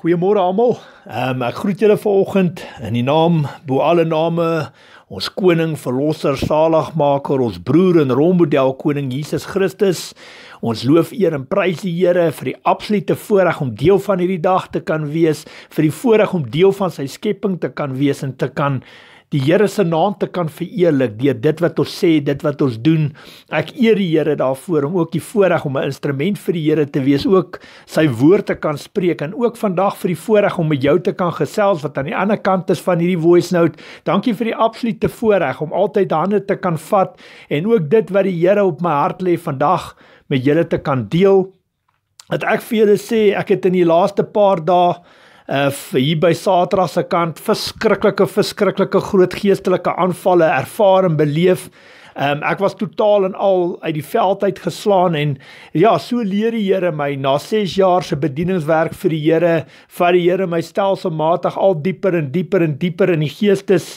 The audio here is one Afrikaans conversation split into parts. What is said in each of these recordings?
Goeiemôre almal. Ehm um, ek groet julle vanoggend in die naam bo alle name ons koning verlosser saligmaker ons broer en rolmodel koning Jesus Christus. Ons loof eer en prys die Here vir die absolute voorreg om deel van hierdie dag te kan wees, vir die voorreg om deel van sy skepping te kan wees en te kan die Here se naam te kan vereerlik deur dit wat ons sê, dit wat ons doen. Ek eer die Here daarvoor om ook die voorreg om 'n instrument vir die Here te wees, ook sy woord te kan spreek en ook vandag vir die voorreg om met jou te kan gesels wat aan die ander kant is van hierdie voice note. Dankie vir die absolute voorreg om altyd hande te kan vat en ook dit wat die Here op my hart lê vandag met julle te kan deel. Dat ek vir julle sê, ek het in die laaste paar dae uh hier by Satra se kant verskriklike verskriklike groot geestelike aanvalle ervaar en beleef. Um ek was totaal en al uit die veld uit geslaan en ja, so leer die Here my na 6 jaar se bedieningswerk vir die Here, vat die Here my stelselmatig al dieper en dieper en dieper in die geestes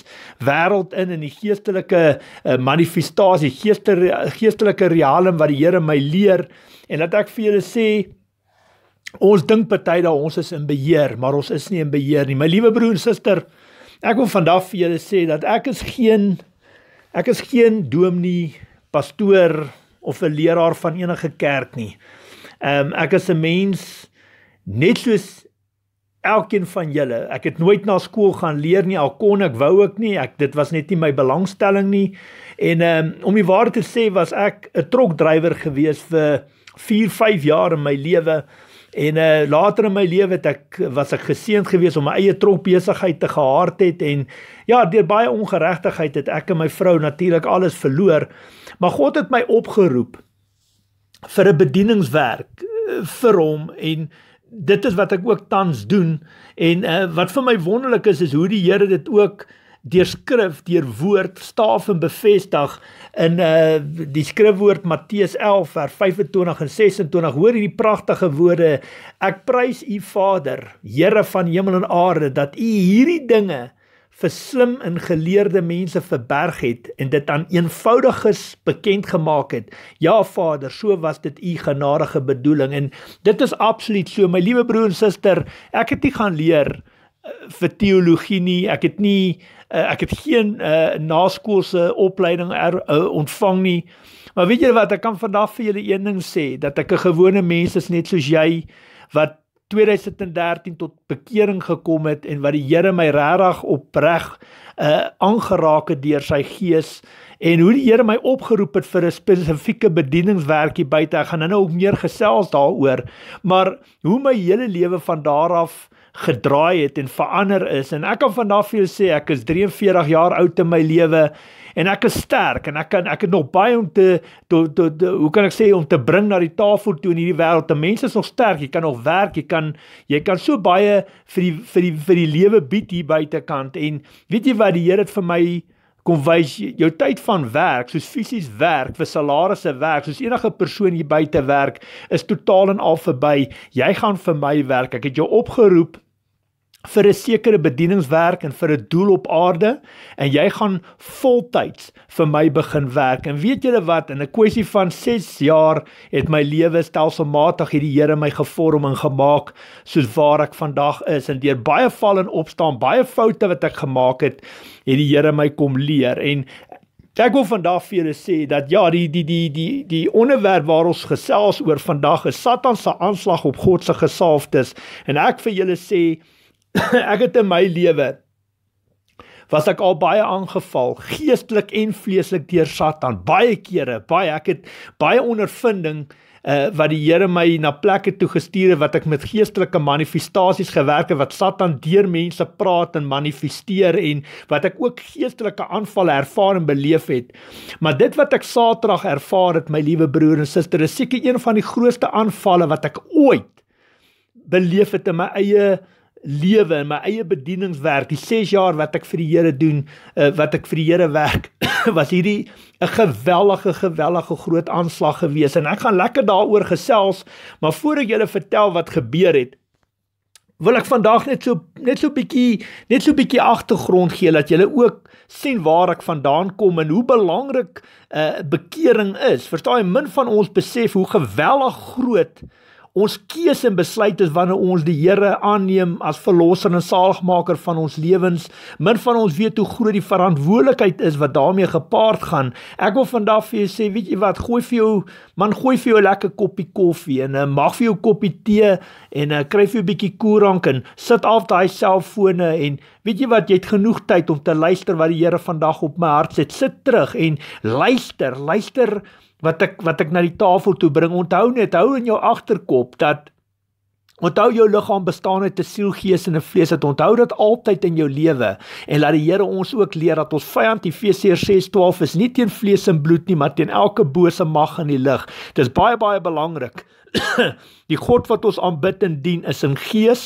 wêreld in in die geestelike uh, manifestasie, geestelike geestelike realm wat die Here my leer en laat ek vir julle sê Ons dink baie dat ons is in beheer, maar ons is nie in beheer nie. My liewe broer en suster, ek wil vandag vir julle sê dat ek is geen ek is geen dominee, pastoor of 'n leraar van enige kerk nie. Ehm um, ek is 'n mens net soos elkeen van julle. Ek het nooit na skool gaan leer nie, al kon ek wou ook nie. Ek dit was net nie my belangstelling nie. En ehm um, om die waarheid te sê, was ek 'n trokdrywer gewees vir 4, 5 jaar in my lewe En uh, later in my lewe het ek was ek geseënd geweest om my eie trop besigheid te gehard het en ja, deur baie ongeregtigheid het ek en my vrou natuurlik alles verloor. Maar God het my opgeroep vir 'n bedieningswerk eh, vir hom en dit is wat ek ook tans doen en uh, wat vir my wonderlik is is hoe die Here dit ook uh, deur skrif, deur woord staaf en bevestig in uh die skrifwoord Matteus 11 vers 25 en 26. Hoor hierdie pragtige woorde: Ek prys U Vader, Here van hemel en aarde, dat U hierdie dinge vir slim en geleerde mense verberg het en dit aan eenvoudiges bekend gemaak het. Ja Vader, so was dit u genadige bedoeling en dit is absoluut so my liewe broer en suster. Ek het nie gaan leer eh, vir teologie nie. Ek het nie uh, ek het geen uh, naskoolse opleiding er, uh, ontvang nie. Maar weet julle wat, ek kan vandag vir julle een ding sê dat ek 'n gewone mens is net soos jy wat 2013 tot bekering gekom het en wat die Here my regtig opreg uh aangeraak het deur sy gees en hoe die Here my opgeroep het vir 'n spesifieke bedieningswerkie buite. Ek gaan nou ook meer gesels daaroor, maar hoe my hele lewe van daar af gedraai het en verander is en ek kan vandag vir jou sê ek is 43 jaar oud in my lewe en ek is sterk en ek kan ek het nog baie om te to, to, to, hoe kan ek sê om te bring na die tafel toe in hierdie wêreld. Die mense is nog sterk. Jy kan nog werk, jy kan jy kan so baie vir die vir die vir die lewe bied hier buitekant en weet jy wat die Here het vir my kom wys jou tyd van werk, soos fisies werk, vir salarisse werk, soos enige persoon hier buite werk, is totaal en al verby. Jy gaan vir my werk. Ek het jou opgeroep vir 'n sekere bedieningswerk en vir 'n doel op aarde en jy gaan voltyds vir my begin werk. En weet julle wat, in 'n kwessie van 6 jaar het my lewe stelselmatig hierdie Here my gevorm en gemaak soos waar ek vandag is. En deur baie val en opstaan, baie foute wat ek gemaak het, het die Here my kom leer en Ek wil vandag vir julle sê dat ja die die die die die onderwerp waar ons gesels oor vandag is Satan se aanslag op God se gesalfdes en ek vir julle sê ek het in my lewe was ek al baie aangeval geestelik en vleeslik deur Satan baie kere baie ek het baie ondervinding uh, wat die Here my na plekke toe gestuur het wat ek met geestelike manifestasies gewerk het wat Satan deur mense praat en manifesteer en wat ek ook geestelike aanvalle ervaar en beleef het maar dit wat ek Saterdag ervaar het my liewe broer en suster is seker een van die grootste aanvalle wat ek ooit beleef het in my eie lewe en my eie bedieningswerk, die 6 jaar wat ek vir die Here doen, uh, wat ek vir die Here werk, was hierdie 'n gewellige, gewellige groot aanslag gewees en ek gaan lekker daaroor gesels, maar voor ek julle vertel wat gebeur het, wil ek vandag net so net so bietjie net so bietjie agtergrond gee dat julle ook sien waar ek vandaan kom en hoe belangrik 'n uh, eh, bekering is. Verstaan jy min van ons besef hoe gewellig groot Ons keuse en besluit is wanneer ons die Here aanneem as verlosser en saligmaker van ons lewens, min van ons weet hoe groot die verantwoordelikheid is wat daarmee gepaard gaan. Ek wil vandag vir jou sê, weet jy wat, gooi vir jou man gooi vir jou 'n lekker koppie koffie en 'n eh, mag vir jou koppie tee en 'n eh, kry vir jou 'n bietjie koerank en sit af daai selffone en weet jy wat, jy het genoeg tyd om te luister wat die Here vandag op my hart sê. Sit terug en luister, luister wat ek wat ek na die tafel toe bring. Onthou net, hou in jou agterkop dat onthou jou liggaam bestaan uit 'n siel, gees en 'n vlees. Dat onthou dat altyd in jou lewe en laat die Here ons ook leer dat ons vyand Efesiërs 6:12 is nie teen vlees en bloed nie, maar teen elke bose mag in die lig. Dis baie baie belangrik. die God wat ons aanbid en dien is in gees.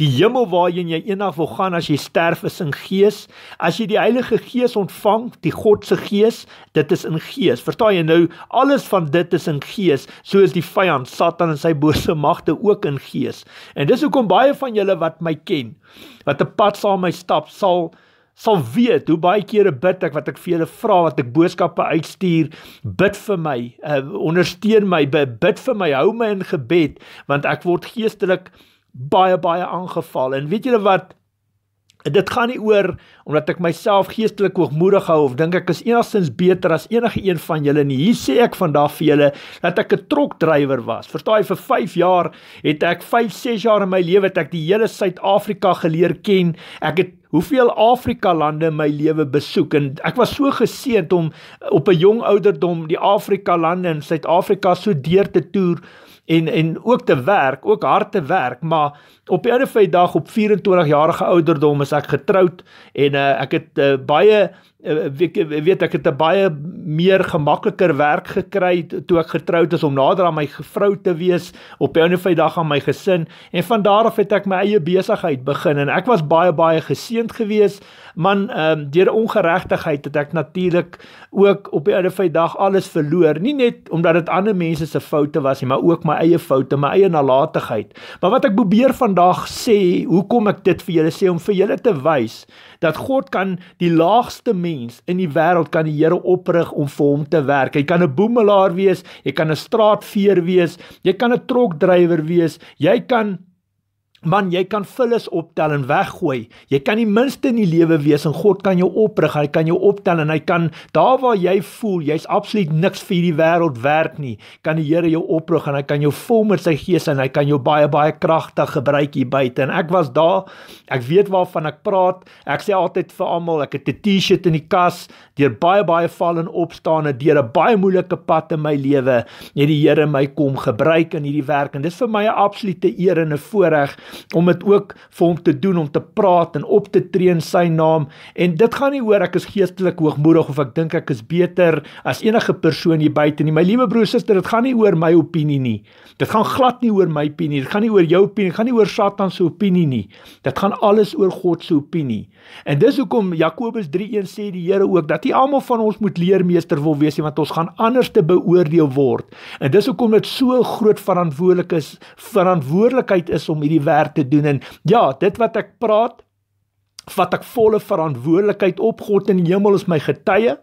Die hemel waarheen jy eendag wil gaan as jy sterf is in gees. As jy die Heilige Gees ontvang, die God se gees, dit is in gees. Verstaan jy nou, alles van dit is in gees, soos die vyand Satan en sy bose magte ook in gees. En dis hoekom baie van julle wat my ken, wat 'n pad saam met my stap, sal sal weet hoe baie kere bid ek wat ek vir julle vra wat ek boodskappe uitstuur bid vir my uh, ondersteun my bid vir my hou my in gebed want ek word geestelik baie baie aangeval en weet julle wat dit gaan nie oor omdat ek myself geestelik hoogmoedig hou of dink ek is enigstens beter as enige een van julle nie hier sê ek vandag vir julle dat ek 'n trokdrywer was verstaan jy vir 5 jaar het ek 5 6 jaar in my lewe het ek die hele Suid-Afrika geleer ken ek het hoeveel Afrika lande my lewe besoek en ek was so geseënd om op 'n jong ouderdom die Afrika lande in Suid-Afrika so deur te toer en en ook te werk, ook hard te werk, maar op die ander feit dag op 24 jarige ouderdom is ek getroud en uh, ek het uh, baie uh, Eh, eh, ek eh, weet ek het 'n baie meer gemakliker werk gekry toe ek getroud is om nader aan my vrou te wees op die ouenoue dag aan my gesin en van daar af het ek my eie besigheid begin en ek was baie baie geseënd geweest man um, deur ongeregtigheid het ek natuurlik ook op die ouenoue dag alles verloor nie net omdat dit ander mense se foute was nie maar ook my eie foute my eie nalatigheid maar wat ek probeer vandag sê hoekom ek dit vir julle sê om vir julle te wys dat God kan die laagste mens mens in die wêreld kan die Here oprig om vir hom te werk. Jy kan 'n boemelaar wees, jy kan 'n straatveer wees, jy kan 'n trokdrywer wees, jy kan Man, jy kan vullis optel en weggooi. Jy kan die minste in die lewe wees en God kan jou oprig. Hy kan jou optel en hy kan daar waar jy voel jy's absoluut niks vir hierdie wêreld werd nie, kan die Here jou oprig en hy kan jou vul met sy gees en hy kan jou baie baie kragtig gebruik hier buite. En ek was daar. Ek weet waarvan ek praat. Ek sê altyd vir almal, ek het 'n T-shirt in die kas deur baie baie val en opstaan en deur 'n baie moeilike pad in my lewe, net die Here my kom gebruik in hierdie werk en dit is vir my 'n absolute eer en 'n voorreg om dit ook vir hom te doen om te praat en op te tree in sy naam en dit gaan nie oor ek is geestelik hoogmoedig of ek dink ek is beter as enige persoon hier buite nie my liewe broer suster dit gaan nie oor my opinie nie dit gaan glad nie oor my opinie dit gaan nie oor jou opinie dit gaan nie oor satan se opinie nie dit gaan alles oor god se opinie en dis hoekom Jakobus 3:1 sê die Here ook dat nie almal van ons moet leermeester wil wees nie want ons gaan anders te beoordeel word en dis hoekom dit so groot verantwoordelik is verantwoordelikheid is om hierdie werk te doen en ja, dit wat ek praat vat ek volle verantwoordelikheid op God in die hemel is my getuie,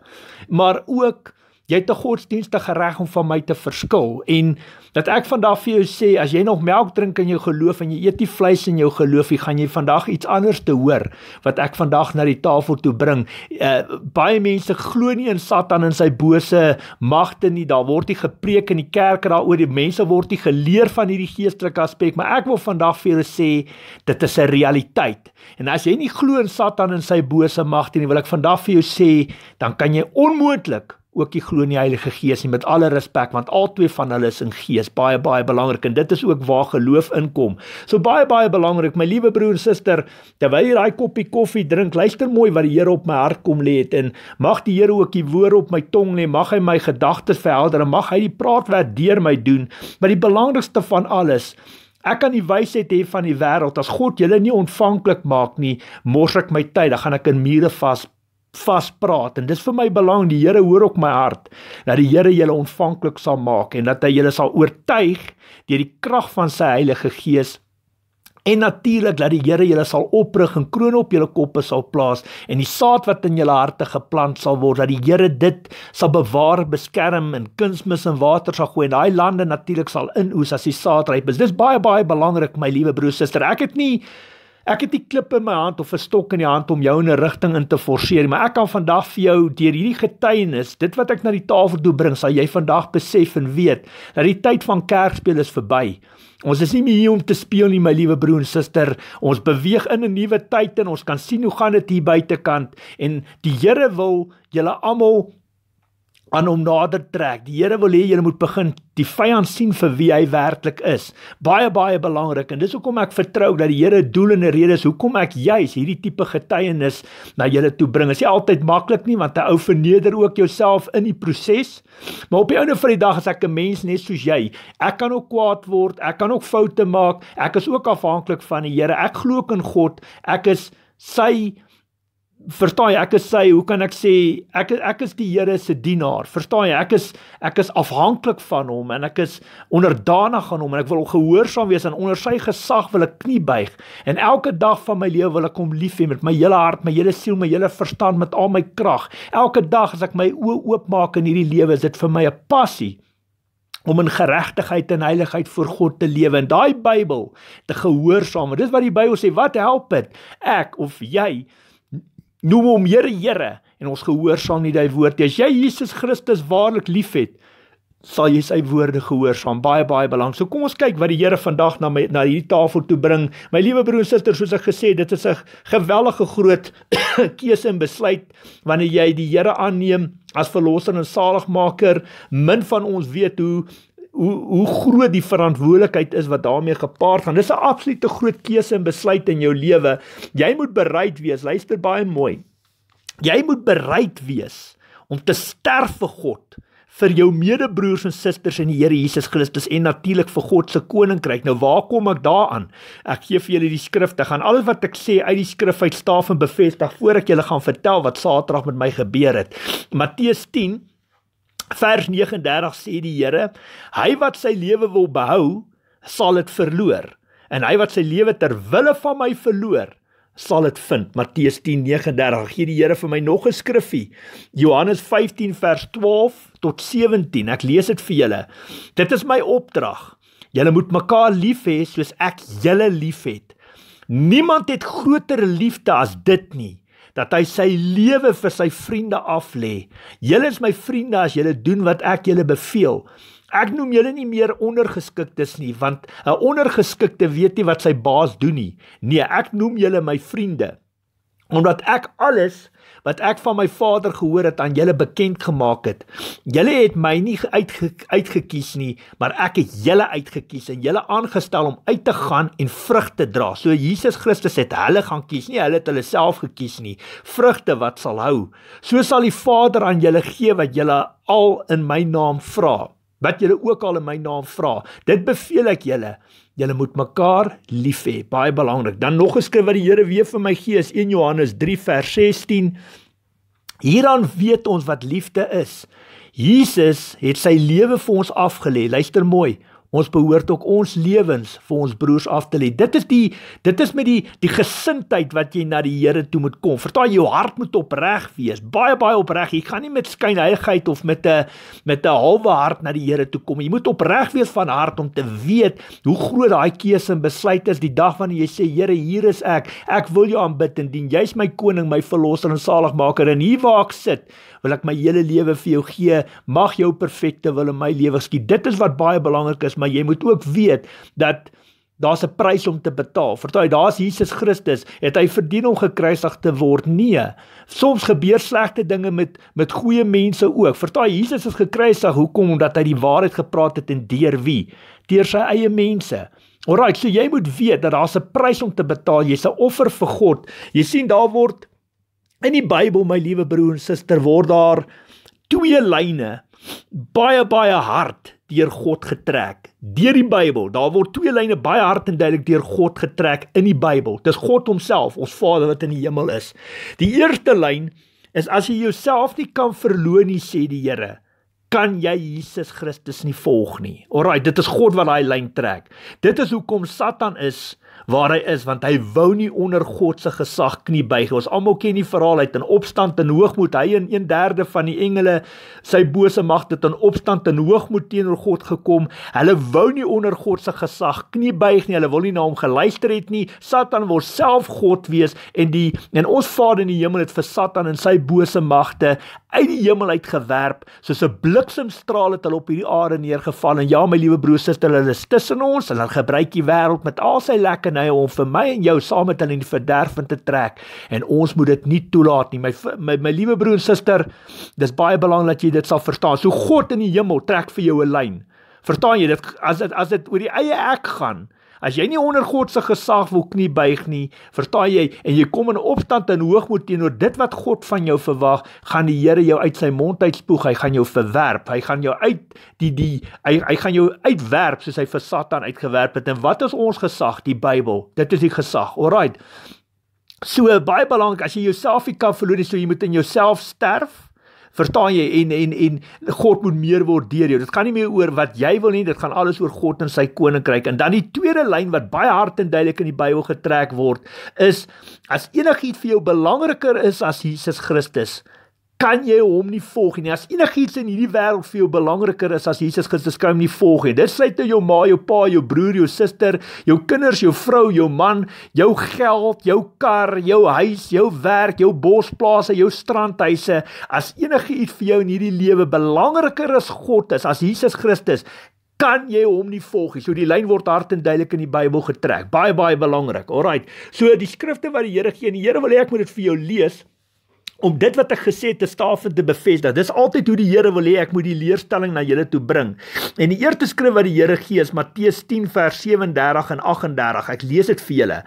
maar ook Jy het 'n godsdienstige reg om van my te verskil en dat ek vandag vir jou sê as jy nog melk drink in jou geloof en jy eet nie vleis in jou geloof nie, gaan jy vandag iets anders te hoor wat ek vandag na die tafel toe bring. Uh, baie mense glo nie in Satan en sy bose magte nie. Daar word nie gepreek in die kerke daaroor nie. Mense word nie geleer van hierdie geestelike aspek, maar ek wil vandag vir julle sê dit is 'n realiteit. En as jy nie glo in Satan en sy bose magte nie, wil ek vandag vir jou sê dan kan jy onmoontlik ook nie glo in die Heilige Gees nie met alle respek want al twee van hulle is in gees baie baie belangrik en dit is ook waar geloof inkom. So baie baie belangrik my liewe broer en suster terwyl jy daai koppie koffie drink luister mooi wat die Here op my hart kom lê het en mag die Here ook die woord op my tong lê mag hy my gedagtes verhelder en mag hy die praat wat deur my doen. Maar die belangrikste van alles Ek kan die wysheid hê van die wêreld as God julle nie ontvanklik maak nie, mors ek my tyd, dan gaan ek in mure vasbyt vaspraat en dis vir my belang die Here hoor op my hart dat die Here julle ontvanklik sal maak en dat hy julle sal oortuig deur die krag van sy Heilige Gees en natuurlik dat die Here julle sal oprig en krone op julle koppe sal plaas en die saad wat in julle harte geplant sal word dat die Here dit sal bewaar beskerm en kunsmis en water sal gooi en daai lande natuurlik sal inoes as die saad ryp is dis baie baie belangrik my liewe broer suster ek het nie Ek het die klip in my hand of 'n stok in die hand om jou in 'n rigting in te forceer, maar ek kan vandag vir jou deur hierdie getuienis, dit wat ek na die tafel toe bring, sal jy vandag besef en weet dat die tyd van kerkspeel is verby. Ons is nie meer hier om te speel nie, my liewe broer en suster. Ons beweeg in 'n nuwe tyd en ons kan sien hoe gaan dit hier buitekant en die Here wil julle almal aan hom nader trek. Die Here wil hê jy moet begin die vyand sien vir wie hy werklik is. Baie baie belangrik en dis hoekom ek vertrou dat die Here doel en redes hoekom ek juis hierdie tipe getuienis na julle toe bring. Dit is nie altyd maklik nie want 'n ou verneder ook jouself in die proses. Maar op die einde van die dag as ek 'n mens net soos jy, ek kan ook kwaad word, ek kan ook foute maak. Ek is ook afhanklik van die Here. Ek glo in God. Ek is sy Verstaan jy, ek is sy, hoe kan ek sê ek ek is die Here se dienaar? Verstaan jy, ek is ek is afhanklik van hom en ek is onderdanig aan hom en ek wil gehoorsaam wees en onder sy gesag wil ek knie buig. En elke dag van my lewe wil ek hom lief hê met my hele hart, my hele siel, my hele verstand, met al my krag. Elke dag as ek my oë oopmaak in hierdie lewe, is dit vir my 'n passie om in geregtigheid en heiligheid voor God te lewe en daai Bybel te gehoorsaam. Dis wat die Bybel sê, wat help dit ek of jy noem hom Here Here en ons gehoorsaam nie daai woord. As jy Jesus Christus waarlik liefhet, sal jy sy woorde gehoorsaam. Baie baie belangrik. So kom ons kyk wat die Here vandag na my na hierdie tafel toe bring. My liewe broer en suster, soos ek gesê het, dit is 'n geweldige groot keuse en besluit wanneer jy die Here aanneem as verlosser en saligmaker. Min van ons weet hoe hoe hoe groot die verantwoordelikheid is wat daarmee gepaard gaan. Dis 'n absolute groot keuse en besluit in jou lewe. Jy moet bereid wees, luister baie mooi. Jy moet bereid wees om te sterf vir God vir jou medebroers en susters in die Here Jesus Christus en natuurlik vir God se koninkryk. Nou waar kom ek daaraan? Ek gee vir julle die skrifte. Gaan alles wat ek sê uit die skrif uit staaf en bevestig voor ek julle gaan vertel wat Saterdag met my gebeur het. Matteus 10 Vers 39 sê die Here: Hy wat sy lewe wil behou, sal dit verloor. En hy wat sy lewe ter wille van my verloor, sal dit vind. Matteus 10:39 gee die Here vir my nog 'n skriffie. Johannes 15 vers 12 tot 17. Ek lees dit vir julle. Dit is my opdrag. Julle moet mekaar lief hê soos ek julle liefhet. Niemand het groter liefde as dit nie dat hy sy lewe vir sy vriende aflê. Julle is my vriende as julle doen wat ek julle beveel. Ek noem julle nie meer ondergeskiktes nie, want 'n ondergeskikte weet nie wat sy baas doen nie. Nee, ek noem julle my vriende omdat ek alles wat ek van my Vader gehoor het aan julle bekend gemaak het. Julle het my nie uitge, uitgekies nie, maar ek het julle uitgekies en julle aangestel om uit te gaan en vrug te dra. So Jesus Christus het hulle gaan kies, nie hulle het hulle self gekies nie. Vrugte wat sal hou. So sal die Vader aan julle gee wat julle al in my naam vra wat julle ook al in my naam vra dit beveel ek julle Julle moet mekaar lief hê. Baie belangrik. Dan nog 'n skrif wat die Here weer vir my gee is 1 Johannes 3 vers 16. Hieraan weet ons wat liefde is. Jesus het sy lewe vir ons afgelê. Luister mooi ons behoort ook ons lewens vir ons broers af te lê. Dit is die dit is met die die gesindheid wat jy na die Here toe moet kom. Vertaal jou hart moet opreg wees, baie baie opreg. Jy gaan nie met skynheiligheid of met 'n met 'n halwe hart na die Here toe kom. Jy moet opreg wees van hart om te weet hoe groot daai keuse en besluit is die dag wanneer jy sê Here, hier is ek. Ek wil jou aanbid en dien. Jy's my koning, my verlosser en saligmaker en hier waar ek sit wil ek my hele lewe vir jou gee. Mag jou perfekte wil in my lewe skied. Dit is wat baie belangrik is, maar jy moet ook weet dat daar's 'n prys om te betaal. Vertel, daar's Jesus Christus, het hy verdien om gekruisig te word? Nee. Soms gebeur slegte dinge met met goeie mense ook. Vertel, Jesus is gekruisig hoekom? Omdat hy die waarheid gepraat het en deur wie? Deur sy eie mense. Alraai, so jy moet weet dat daar's 'n prys om te betaal. Jy's 'n offer vir God. Jy sien daar word In die Bybel, my liewe broer en suster, word daar twee lyne baie baie hard deur God getrek. Deur die Bybel, daar word twee lyne baie hard en duidelik deur God getrek in die Bybel. Dis God homself, ons Vader wat in die hemel is. Die eerste lyn is as jy jouself nie kan verloon nie, sê die Here, kan jy Jesus Christus nie volg nie. Alraai, dit is God wat daai lyn trek. Dit is hoekom Satan is waar hy is want hy wou nie onder God se gesag knie buig nie. Ons almal ken die verhaal uit in opstand en hoogmoed hy en 1/3 van die engele sy bose magte in opstand en hoogmoed teenoor God gekom. Hulle wou nie onder God se gesag knie buig nie. Hulle wil nie na hom geluister het nie. Satan wil self God wees en die en ons Vader in die hemel het vir Satan en sy bose magte uit die hemel uit gewerp soos 'n bliksemstraal het hulle op hierdie aarde neergeval en ja my liewe broers susters hulle is tussen ons en hulle gebruik die wêreld met al sy lekkernye om vir my en jou saam met hulle in die verderf in te trek en ons moet dit nie toelaat nie my my, my liewe broer en suster dis baie belangrik dat jy dit sal verstaan so God in die hemel trek vir jou 'n lyn verstaan jy dit as dit as dit oor die eie ek gaan As jy nie onder God se gesag wil knie buig nie, vertaai jy en jy kom in opstand en hoogmoed teenoor dit wat God van jou verwag, gaan die Here jou uit sy mond uitspoeg. Hy gaan jou verwerp. Hy gaan jou uit die die hy hy gaan jou uitwerp soos hy vir Satan uitgewerp het. En wat is ons gesag? Die Bybel. Dit is die gesag. Alraai. So baie belangrik as jy jouself nie kan verloor nie, so jy moet in jouself sterf. Verstaan jy en en en God moet meer word deur jou. Dit gaan nie meer oor wat jy wil nie, dit gaan alles oor God en sy koninkryk. En dan die tweede lyn wat baie hard en duidelik in die Bybel getrek word, is as enigiets vir jou belangriker is as Jesus Christus, kan jy hom nie volg nie. As enigiets in hierdie wêreld vir jou belangriker is as Jesus Christus, kan jy hom nie volg nie. Dit sluit in nou jou ma, jou pa, jou broer, jou suster, jou kinders, jou vrou, jou man, jou geld, jou kar, jou huis, jou werk, jou bosplase, jou strandhuise. As enigiets vir jou in hierdie lewe belangriker is God is as Jesus Christus, kan jy hom nie volg nie. So die lyn word hard en duidelik in die Bybel getrek. Baie baie belangrik. Alraai. So die skrifte wat die Here gee, en die Here wil hê ek moet dit vir jou lees om dit wat ek gesê het te stawe te bevestig. Dis altyd hoe die Here wil hê ek moet die leerstelling na julle toe bring. En die eerste skrif wat die Here gee is Matteus 10 vers 37 en 38. Ek lees dit vir julle.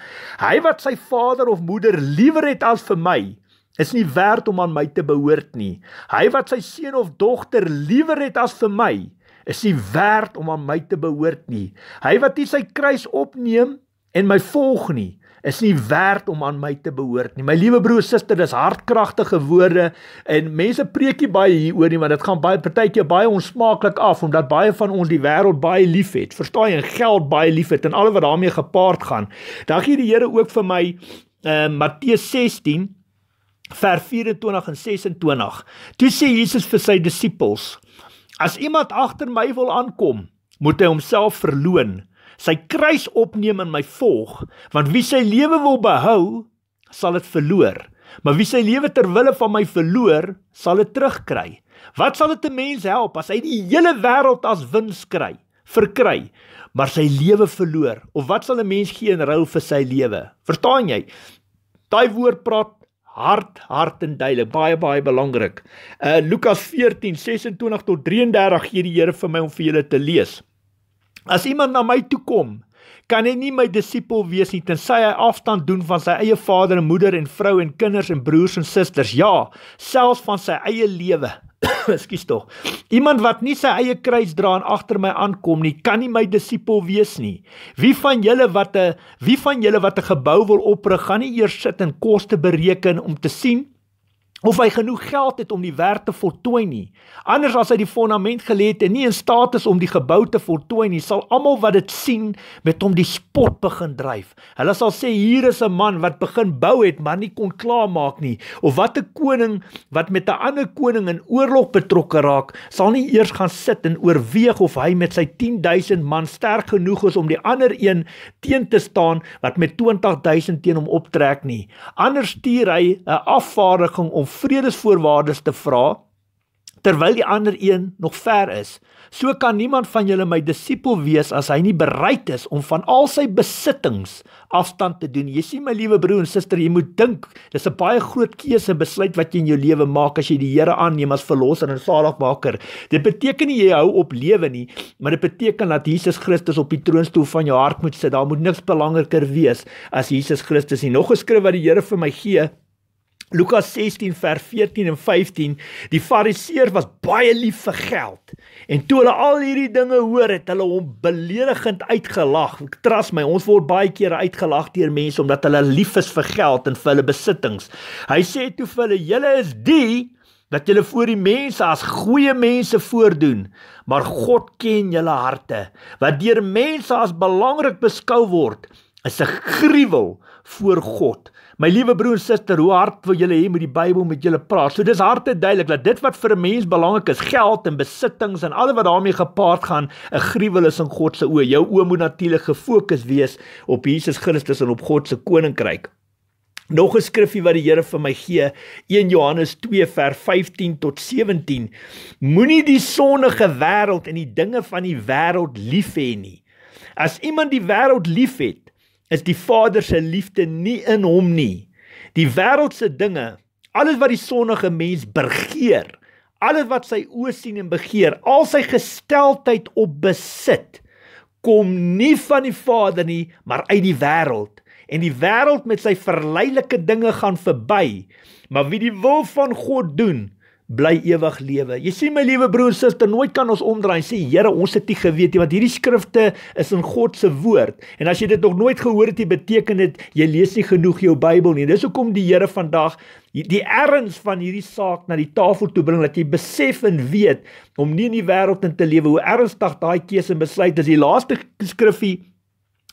Hy wat sy vader of moeder liewer het as vir my, is nie werd om aan my te behoort nie. Hy wat sy seun of dogter liewer het as vir my, is nie werd om aan my te behoort nie. Hy wat nie sy kruis opneem en my volg nie, is nie werd om aan my te behoort nie. My liewe broer suster, dis hardkragtige woorde en mense preekie baie hieroor nie, want dit gaan baie partytjie baie onsmaaklik af omdat baie van ons die wêreld baie liefhet. Verstaan jy, en geld baie liefhet en al wat daarmee gepaard gaan. Dan gee die Here ook vir my ehm uh, Matteus 16 vers 24 en 26. Toe sê Jesus vir sy disippels: As iemand agter my wil aankom, moet hy homself verloën sy kruis opneem en my volg, want wie sy lewe wil behou, sal dit verloor. Maar wie sy lewe ter wille van my verloor, sal dit terugkry. Wat sal dit 'n mens help as hy die hele wêreld as wins kry, verkry, maar sy lewe verloor? Of wat sal 'n mens gee in ruil vir sy lewe? Verstaan jy? Daai woord praat hard, hard en duidelik, baie baie belangrik. Uh Lukas 14:26 tot 33 gee die Here vir my om vir julle te lees. As iemand na my toe kom, kan hy nie my disipel wees nie tensy hy afstand doen van sy eie vader en moeder en vrou en kinders en broers en susters, ja, selfs van sy eie lewe. Ekskuus tog. Iemand wat nie sy eie kruis dra en agter my aankom nie, kan nie my disipel wees nie. Wie van julle wat 'n wie van julle wat 'n gebou wil oprig, gaan nie eers sit en koste bereken om te sien of hy genoeg geld het om die werk te voltooi nie. Anders as hy die fondament gelê het en nie in staat is om die gebou te voltooi nie, sal almal wat dit sien met hom die spot begin dryf. Hulle sal sê hier is 'n man wat begin bou het, maar nie kon klaarmaak nie. Of wat 'n koning wat met 'n ander koning in oorlog betrokke raak, sal nie eers gaan sit en oorweeg of hy met sy 10000 man sterk genoeg is om die ander een teen te staan wat met 20000 teen hom optrek nie. Anders stuur hy 'n afvaardiging om vredesvoorwaardes te vra terwyl die ander een nog ver is. So kan niemand van julle my disipel wees as hy nie bereid is om van al sy besittings afstand te doen. Jy sien my liewe broer en suster, jy moet dink, dis 'n baie groot keuse besluit wat jy in jou lewe maak as jy die Here aanneem as verlosser en saligmaker. Dit beteken nie jy hou op lewe nie, maar dit beteken dat Jesus Christus op die troonstoel van jou hart moet sit. Daar moet niks belangriker wees as Jesus Christus nie. Nog 'n skrif wat die Here vir my gee Lukas 16 vers 14 en 15 Die Fariseer was baie lief vir geld en toe hulle al hierdie dinge hoor het hulle hom beledigend uitgelag. Trust my, ons word baie kere uitgelag deur mense omdat hulle lief is vir geld en vir hulle besittings. Hy sê toe vir hulle: "Julle is die dat julle voor die mense as goeie mense voordoen, maar God ken julle harte. Wat deur mense as belangrik beskou word, is 'n gruwel voor God." My liewe broer en suster, hoe hard wil julle hê met die Bybel met julle praat? So dis harte duidelik dat dit wat vir 'n mens belangrik is, geld en besittings en alles wat daarmee gepaard gaan, 'n gruwel is in God se oë. Jou oë moet natuurlik gefokus wees op Jesus Christus en op God se koninkryk. Nog 'n skriffie wat die Here vir my gee, 1 Johannes 2 vers 15 tot 17. Moenie die sondige wêreld en die dinge van die wêreld lief hê nie. As iemand die wêreld liefhet, is die Vader se liefde nie in hom nie. Die wêreldse dinge, alles wat die sondige mens begeer, alles wat sy oë sien en begeer, al sy gesteldheid op besit, kom nie van die Vader nie, maar uit die wêreld. En die wêreld met sy verleidelike dinge gaan verby, maar wie die wil van God doen, bly ewig lewe. Jy sien my liewe broer en suster, nooit kan ons omdraai en sê Here, ons het dit geweet nie, want hierdie skrifte is in God se woord. En as jy dit nog nooit gehoor het, dit beteken dit jy lees nie genoeg jou Bybel nie. Dis hoekom die Here vandag die erns van hierdie saak na die tafel toe bring dat jy besef en weet om nie in die wêreld in te lewe hoe ernstig daai keuse en besluit is. Die laaste skrifgie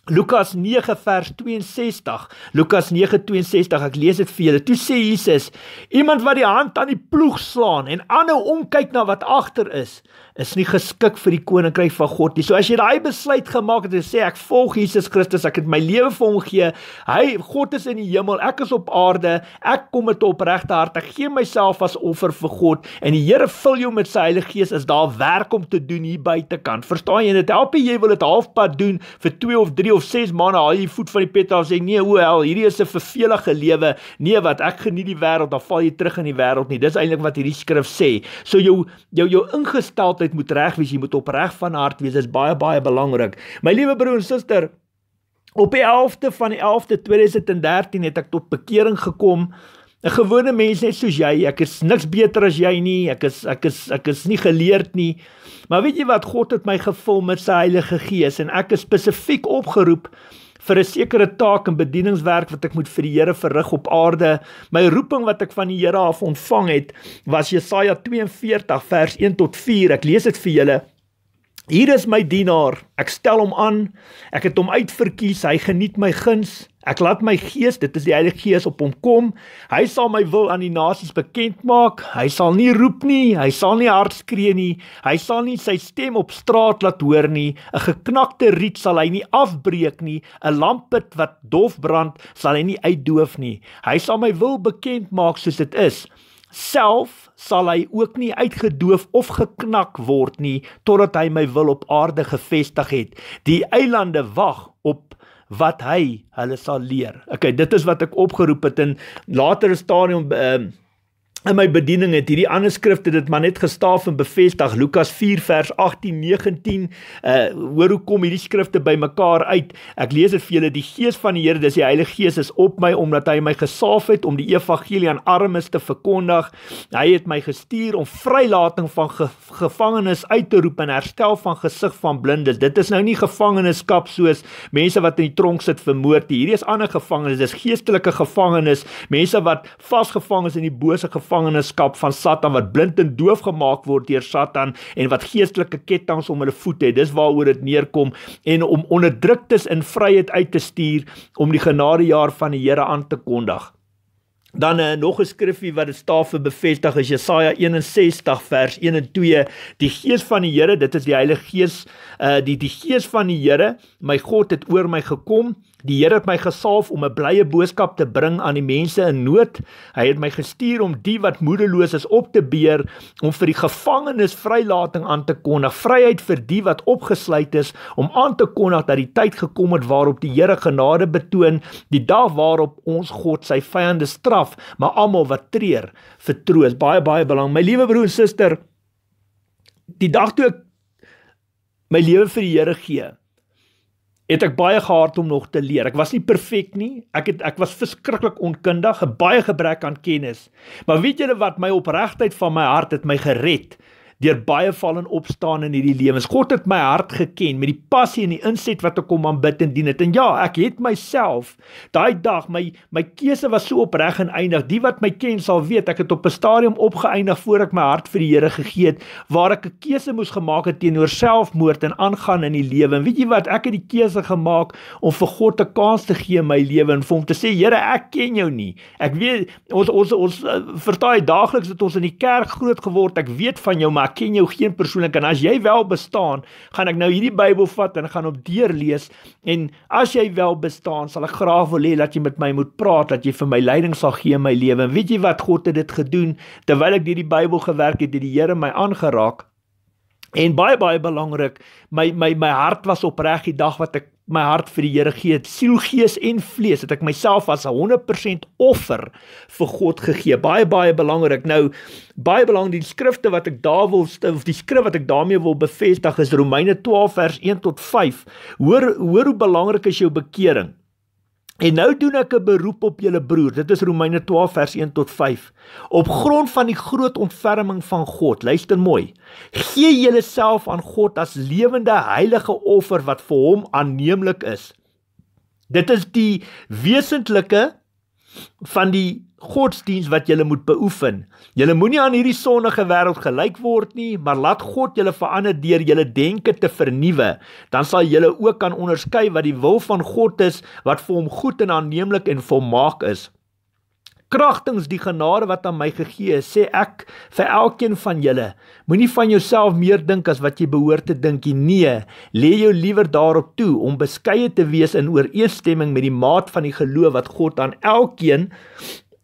Lukas 9 vers 62. Lukas 9:62. Ek lees dit vir julle. Toe sê Jesus: Iemand wat die hand aan die ploeg slaan en aanhou omkyk na wat agter is, is nie geskik vir die koninkryk van God nie. So as jy daai besluit gemaak het en sê ek volg Jesus Christus, ek het my lewe vir hom gee. Hy God is in die hemel, ek is op aarde. Ek kom met opregte hart. Ek gee myself as offer vir God en die Here vul jou met sy Heilige Gees. Is daar werk om te doen hier buitekant? Verstaan jy dit? Help jy wil dit halfpad doen vir 2 of 3 of 6 maande haal jy voet van die pedaal sê nee, o hel, hierdie is 'n vervelige lewe. Nee, wat ek geniet die wêreld, dan val jy terug in die wêreld nie. Dis eintlik wat hierdie skrif sê. So jou jou jou ingesteldheid altyd moet reg wees, jy moet opreg van hart wees. Dit is baie baie belangrik. My liewe broer en suster, op die 11de van die 11de 2013 het ek tot bekering gekom. 'n Gewone mens net soos jy. Ek is niks beter as jy nie. Ek is ek is ek is nie geleerd nie. Maar weet jy wat? God het my gevul met sy Heilige Gees en ek is spesifiek opgeroep vir 'n sekere taak en bedieningswerk wat ek moet vir die Here verrig op aarde. My roeping wat ek van die Here af ontvang het, was Jesaja 42 vers 1 tot 4. Ek lees dit vir julle. Hier is my dienaar. Ek stel hom aan. Ek het hom uitverkies. Hy geniet my guns. Ek laat my gees, dit is die Heilige Gees op hom kom. Hy sal my wil aan die nasies bekend maak. Hy sal nie roep nie, hy sal nie hard skree nie. Hy sal nie sy stem op straat laat hoor nie. 'n Geknakte riet sal hy nie afbreek nie. 'n Lampet wat dof brand sal hy nie uitdoof nie. Hy sal my wil bekend maak soos dit is. Self sal hy ook nie uitgedoof of geknak word nie totdat hy my wil op aarde gevestig het. Die eilande wag op wat hy hulle sal leer. Okay, dit is wat ek opgeroep het in later stadium ehm uh, in my bediening het hierdie ander skrifte dit maar net gestaaf en bevestig Lukas 4 vers 18 19 uh hoor hoe kom hierdie skrifte by mekaar uit ek lees dit vir julle die gees van die Here dis die Heilige Gees is op my omdat hy my gesalf het om die evangelie aan armes te verkondig hy het my gestuur om vrylating van ge gevangenes uit te roep en herstel van gesig van blindes dit is nou nie gevangeneskap soos mense wat in die tronk sit vir moord hierdie is ander gevangenes dis geestelike gevangenes mense wat vasgevang is in die bose gevangenes gevangenskap van Satan wat blind en doof gemaak word deur Satan en wat geestelike ketTINGS om hulle voet het. Dis waaroor dit neerkom en om onderdruktes in vryheid uit te stuur om die genadejaar van die Here aan te kondig. Dan uh, nog 'n skrifgie wat dit staaf bevestig is Jesaja 61 vers 1 en 2 Die Gees van die Here dit is die Heilige Gees uh, die die Gees van die Here my God het oor my gekom Die Here het my gesalf om 'n blye boodskap te bring aan die mense in nood. Hy het my gestuur om die wat moedeloos is op te beer, om vir die gevangenes vrylating aan te kondig, vryheid vir die wat opgesluit is, om aan te kondig dat die tyd gekom het waarop die Here genade betoon, die dag waarop ons God sy vyande straf, maar almal wat treur, vertroos. Baie baie belang. My liewe broer en suster, die dag toe ek my lewe vir die Here gee, het ek baie gehard om nog te leer. Ek was nie perfek nie. Ek het ek was verskriklik onkundig, 'n baie gebrek aan kennis. Maar weet julle wat my opregtheid van my hart het my gered deur baie val en opstaan in hierdie lewens. God het my hart geken met die passie en die inset wat ek kom aanbid en dien dit. En ja, ek het myself daai dag my my keuse was so opreg en eindig. Die wat my ken sal weet ek het op 'n stadium opgeëindig voor ek my hart vir die Here gegee het waar ek 'n keuse moes gemaak het teenoor selfmoord en aangaan in die lewe. En weet jy wat? Ek het die keuse gemaak om vir God 'n kans te gee in my lewe en vir hom te sê, Here, ek ken jou nie. Ek weet ons ons ons eh, vertaai daagliks dat ons in die kerk groot geword. Ek weet van jou maar ek ken jou geen persoonlik en as jy wel bestaan, gaan ek nou hierdie Bybel vat en gaan op deur lees en as jy wel bestaan, sal ek graag wil hê dat jy met my moet praat, dat jy vir my leiding sal gee in my lewe. En weet jy wat God het dit gedoen terwyl ek hierdie Bybel gewerk het, het die Here my aangeraak. En baie baie belangrik, my my my hart was opreg die dag wat ek my hart vir die Here gee, siel, gees en vlees, het ek myself as 'n 100% offer vir God gegee. Baie baie belangrik. Nou baie belangrik die skrifte wat ek daar wil of die skrif wat ek daarmee wil bevestig is Romeine 12 vers 1 tot 5. Hoor hoor hoe belangrik is jou bekering. En nou doen ek 'n beroep op julle broer. Dit is Romeine 12 vers 1 tot 5. Op grond van die groot ontferming van God, luister mooi. Gee julleself aan God as lewende heilige offer wat vir hom aanneemlik is. Dit is die wesentlike van die godsdiens wat julle moet beoefen. Julle moenie aan hierdie sondige wêreld gelyk word nie, maar laat God julle verander deur julle denke te vernuwe. Dan sal julle ook kan onderskei wat die wil van God is, wat vir hom goed en aanneemlik en volmaak is. Kragtens die genade wat aan my gegee is, sê ek vir elkeen van julle, moenie van jouself meer dink as wat jy behoort te dink nie. Nee, lê jou liewer daarop toe om beskeie te wees in ooreenstemming met die maat van die geloof wat God aan elkeen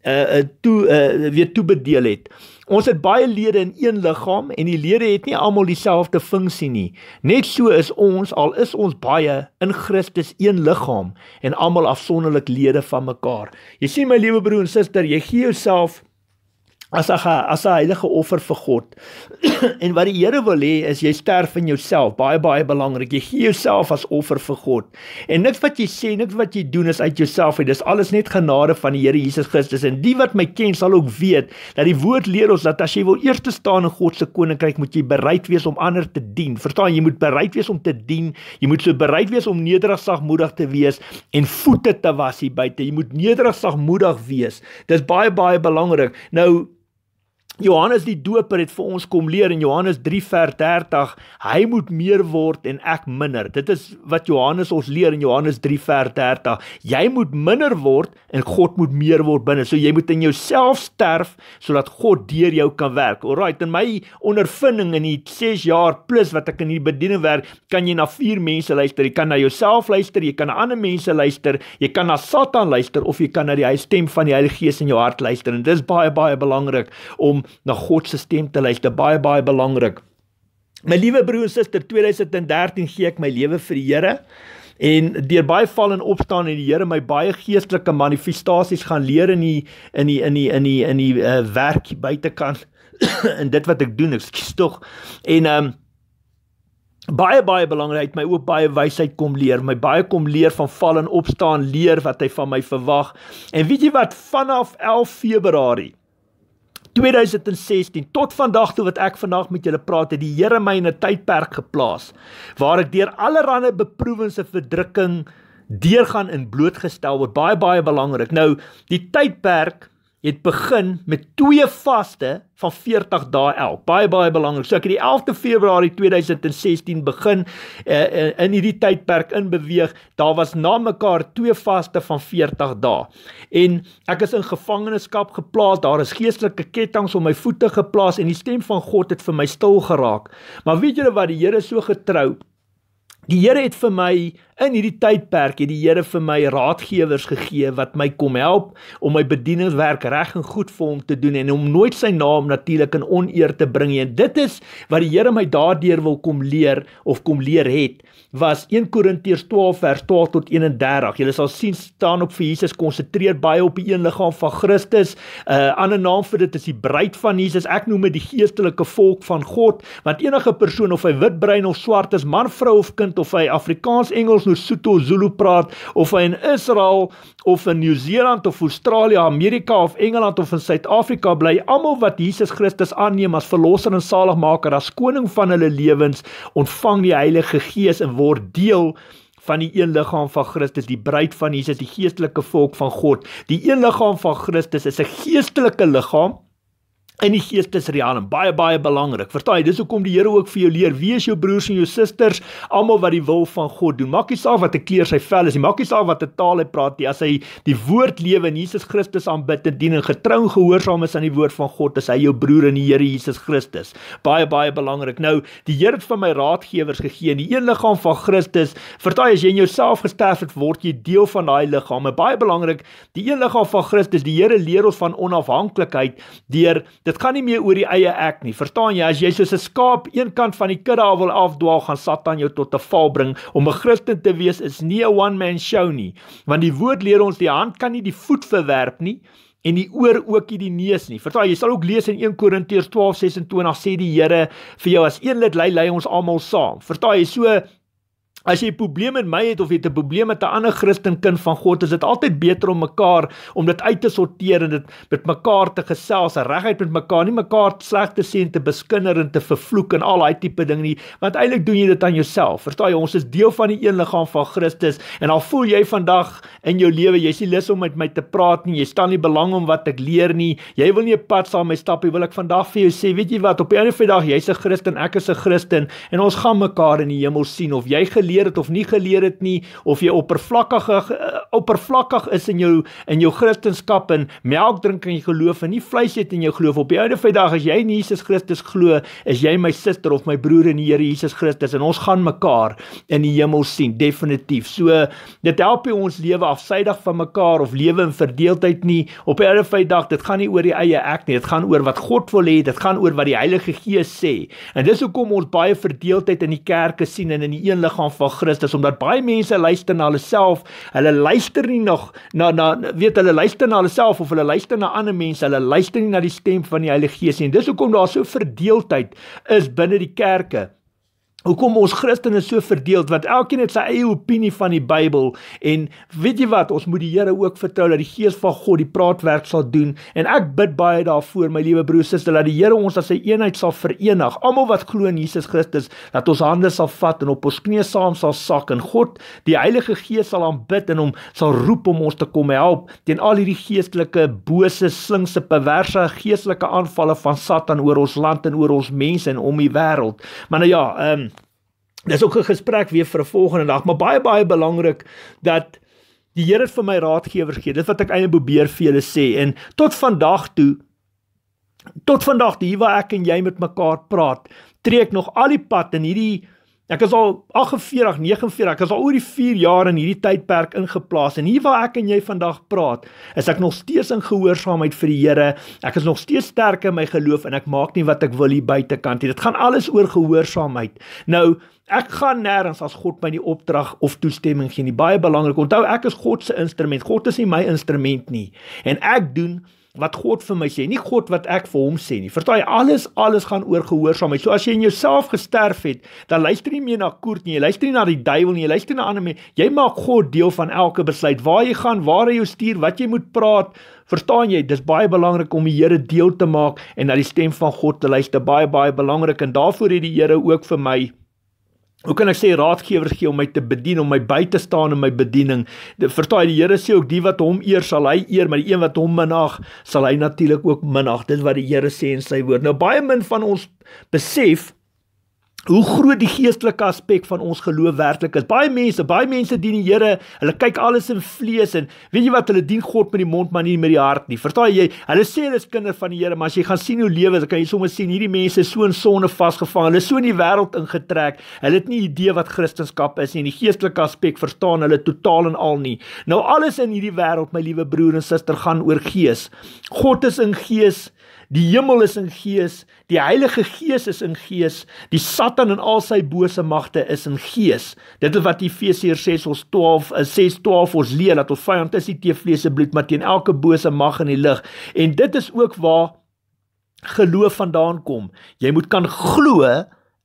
uh toe uh, weer toe bedeel het. Ons het baie lede in een liggaam en die lede het nie almal dieselfde funksie nie. Net so is ons al is ons baie in Christus een liggaam en almal afsonderlik lede van mekaar. Jy sien my liewe broer en suster, jy gee jouself as 'n as 'n heilige offer vir God. en wat die Here wil hê is jy sterf in jouself, baie baie belangrik. Jy gee jouself as offer vir God. En niks wat jy sê, niks wat jy doen is uit jouself uit. Dis alles net genade van die Here Jesus Christus. En die wat my ken sal ook weet dat die woord leer ons dat as jy wil eers te staan in God se koninkryk, moet jy bereid wees om ander te dien. Verstaan, jy moet bereid wees om te dien. Jy moet so bereid wees om nederig sagmoedig te wees en voete te was hier buite. Jy moet nederig sagmoedig wees. Dis baie baie belangrik. Nou Johannes die Doper het vir ons kom leer in Johannes 3 vers 30, hy moet meer word en ek minder. Dit is wat Johannes ons leer in Johannes 3 vers 30. Jy moet minder word en God moet meer word binne. So jy moet in jouself sterf sodat God deur jou kan werk. Alraight, in my ondervinding in die 6 jaar plus wat ek in die bediening werk, kan jy na vier mense luister. Jy kan na jouself luister, jy kan na ander mense luister, jy kan na Satan luister of jy kan na die stem van die Heilige Gees in jou hart luister. En dit is baie baie belangrik om na God se stem te luister. Baie baie belangrik. My liewe broer en suster, 2013 gee ek my lewe vir die Here en deur baie val en opstaan het die Here my baie geestelike manifestasies gaan leer in die in die in die in die in die uh, werk buitekant in dit wat ek doen. Ek skiet tog. En um Baie baie belangrikheid my ook baie wysheid kom leer, my baie kom leer van val en opstaan, leer wat hy van my verwag. En weet jy wat, vanaf 11 Februarie 2013 2016 tot vandag toe wat ek vandag met julle praat het die Here my in 'n tydperk geplaas waar ek deur allerlei beproewings en verdrukking deurgaan en blootgestel word baie baie belangrik nou die tydperk het begin met twee vaste van 40 dae elk. Baie baie belangrik. So ek het die 11de Februarie 2016 begin uh, in hierdie tydperk inbeweeg. Daar was na mekaar twee vaste van 40 dae. En ek is in gevangenskap geplaas. Daar is geestelike kettinge om my voete geplaas en die stem van God het vir my stil geraak. Maar weet julle wat die Here so getrou? Die Here het vir my In hierdie tydperk het die Here vir my raadgewers gegee wat my kom help om my bedieningswerk reg en goed vir hom te doen en om nooit sy naam natuurlik in oneer te bring nie. En dit is wat die Here my daardeur wil kom leer of kom leer het was 1 Korintiërs 12 vers 12 tot 31. Jy sal sien staan op vir Jesus konsentreer baie op die een liggaam van Christus. 'n uh, Ander naam vir dit is die bruid van Jesus. Ek noem dit die geestelike volk van God, want enige persoon of hy wit brein of swart is, man, vrou of kind of hy Afrikaans, Engels ons nou Soto Zulu praat of hy in Israel of in Nieu-Seeland of Australië, Amerika of Engeland of in Suid-Afrika bly, almal wat Jesus Christus aanneem as verlosser en saligmaker, as koning van hulle lewens, ontvang die Heilige Gees en word deel van die een liggaam van Christus, die bruid van Jesus, die geestelike volk van God. Die een liggaam van Christus is 'n geestelike liggaam in die geestesriem baie baie belangrik. Verstaan jy? Dis hoekom die Here ook vir jou leer: wees jou broers en jou susters almal wat die wil van God doen. Maak nie saak wat 'n kleer sy vel is nie. Maak nie saak wat 'n taal hy praat nie. As hy die woord lewe in Jesus Christus aanbid en dien en getrou gehoorsaam is aan die woord van God, is hy jou broer in die Here Jesus Christus. Baie baie belangrik. Nou, die Here het vir my raadgewers gegee in die een liggaam van Christus. Verstaan jy as jy in jouself gesterf het, word jy deel van daai liggaam. Baie belangrik, die een liggaam van Christus. Die Here leer ons van onafhanklikheid deur te Dit gaan nie meer oor die eie ek nie. Verstaan jy, as jy soos 'n skaap een kant van die kudde wil afdwaal, gaan Satan jou tot 'n val bring. Om 'n Christen te wees is nie 'n one man show nie, want die woord leer ons die hand kan nie die voet verwerp nie en die oor ook nie die neus nie. Verstaan jy, sal ook lees in 1 Korintiërs 12:26 sê die Here vir jou as een lid lei lei ons almal saam. Verstaan jy, so As jy probleme met my het of jy het 'n probleem met 'n ander Christen kind van God, is dit altyd beter om mekaar om dit uit te sorteer en dit met mekaar te gesels, reguit met mekaar, nie mekaar sleg te sê en te beskinder en te vervloek en al daai tipe ding nie, want eintlik doen jy dit aan jouself. Verstaan jy, ons is deel van die een liggaam van Christus en al voel jy vandag in jou lewe jy's nie lus om met my te praat nie, jy staan nie belang om wat ek leer nie. Jy wil nie 'n pad saam met my stap nie. Wil ek vandag vir jou sê, weet jy wat, op 'n of ander dag jy's 'n Christen, ek is 'n Christen en ons gaan mekaar in die hemel sien of jy gelewe, geleer het of nie geleer het nie of jy oppervlakkig eh, oppervlakkig is in jou in jou kristendom en melk drink in jou geloof en nie vleis eet in jou geloof op die einde van die dag as jy in Jesus Christus glo is jy my suster of my broer in die Here Jesus Christus en ons gaan mekaar in die hemel sien definitief so dit help nie ons lewe afsydig van mekaar of lewe in verdeeldheid nie op die einde van die dag dit gaan nie oor die eie ek nie dit gaan oor wat God wil hê dit gaan oor wat die Heilige Gees sê en dis hoekom ons baie verdeeldheid in die kerke sien en in die een liggaam van Christus omdat baie mense luister na hulle self. Hulle luister nie nog na na weet hulle luister na hulle self of hulle luister na ander mense. Hulle luister nie na die stem van die Heilige Gees nie. Dis hoekom daar so verdeeldheid is binne die kerke. Hoekom ons Christene so verdeel dat elkeen het sy eie opinie van die Bybel en weet jy wat ons moet die Here ook vertrou dat die Gees van God die praatwerk sal doen en ek bid baie daarvoor my liewe broers susters dat die Here ons as 'n eenheid sal verenig almal wat glo in Jesus Christus dat ons hande sal vat en op ons knieë saam sal sak en God die Heilige Gees sal aanbid en hom sal roep om ons te kom help teen al hierdie geestelike bose slinkse perverse geestelike aanvalle van Satan oor ons land en oor ons mense en om die wêreld maar nou ja um, Dis ook 'n gesprek weer vir 'n volgende dag, maar baie baie belangrik dat die Here vir my raadgewers gee. Dit wat ek eintlik probeer vir julle sê en tot vandag toe tot vandag toe hier waar ek en jy met mekaar praat, tree ek nog al die pad in hierdie Ek is al 48, 49, ek is al oor die 4 jaar in hierdie tydperk ingeplaas en hier waar ek en jy vandag praat, is ek nog steeds in gehoorsaamheid vir die Here. Ek is nog steeds sterk in my geloof en ek maak nie wat ek wil hier buitekant nie. Dit gaan alles oor gehoorsaamheid. Nou, ek gaan nêrens as God my die opdrag of toestemming gee nie. Baie belangrik. Onthou, ek is God se instrument. God is nie my instrument nie. En ek doen wat God vir my sê, nie God wat ek vir hom sê nie. Verstaan jy? Alles alles gaan oor gehoorsaamheid. So as jy in jouself gesterf het, dan luister jy nie meer na koort nie. Jy luister nie na die duiwel nie. Jy luister na ander mense. Jy maak God deel van elke besluit. Waar jy gaan, waar hy jou stuur, wat jy moet praat. Verstaan jy? Dis baie belangrik om die Here deel te maak en na die stem van God te luister. Baie baie belangrik en daarvoor het die Here ook vir my Hoe kan ek sê raadgewers gee om my te bedien om my by te staan in my bediening? Vertaai die Here sê ook die wat hom eer sal hy eer, maar die een wat hom minag sal hy natuurlik ook minag. Dit wat die Here sê in sy woord. Nou baie min van ons besef hoe groot die geestelike aspek van ons geloof werklik is. Baie mense, baie mense dien die Here, hulle kyk alles in vlees en weet jy wat, hulle dien God met die mond maar nie met die hart nie. Verstaan jy? Hulle sê hulle is kinders van die Here, maar as jy gaan sien hoe lewe, dan kan jy sommer sien hierdie mense is so in sonde vasgevang. Hulle is so in die wêreld ingetrek. Hulle het nie idee wat Christendom is nie en die geestelike aspek verstaan hulle totaal en al nie. Nou alles in hierdie wêreld, my liewe broer en suster, gaan oor gees. God is in gees. Die hemel is in gees, die Heilige Gees is in gees, die Satan en al sy bose magte is in gees. Dit is wat Efesiërs 6:12 ons 12 6:12 eh, ons leer dat ons vyand is nie teë vlees en bloed, maar teen elke bose mag in die lig. En dit is ook waar geloof vandaan kom. Jy moet kan glo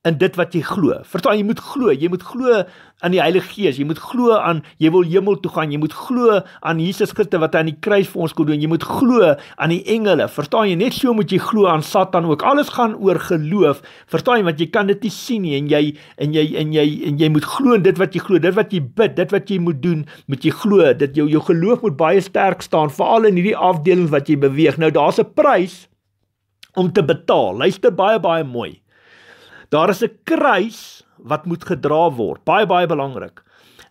in dit wat jy glo. Verstaan, jy moet glo, jy moet glo aan die Heilige Gees, jy moet glo aan jy wil hemel toe gaan, jy moet glo aan Jesus Christus wat hy aan die kruis vir ons kon doen, jy moet glo aan die engele. Verstaan jy, net so moet jy glo aan Satan ook. Alles gaan oor geloof. Verstaan jy wat jy kan dit nie sien nie en jy en jy en jy en jy moet glo in dit wat jy glo, dit wat jy bid, dit wat jy moet doen, moet jy glo dat jou jou geloof moet baie sterk staan veral in hierdie afdeling wat jy beweeg. Nou daar's 'n prys om te betaal. Luister baie baie mooi. Daar is 'n kruis wat moet gedra word. Baie baie belangrik.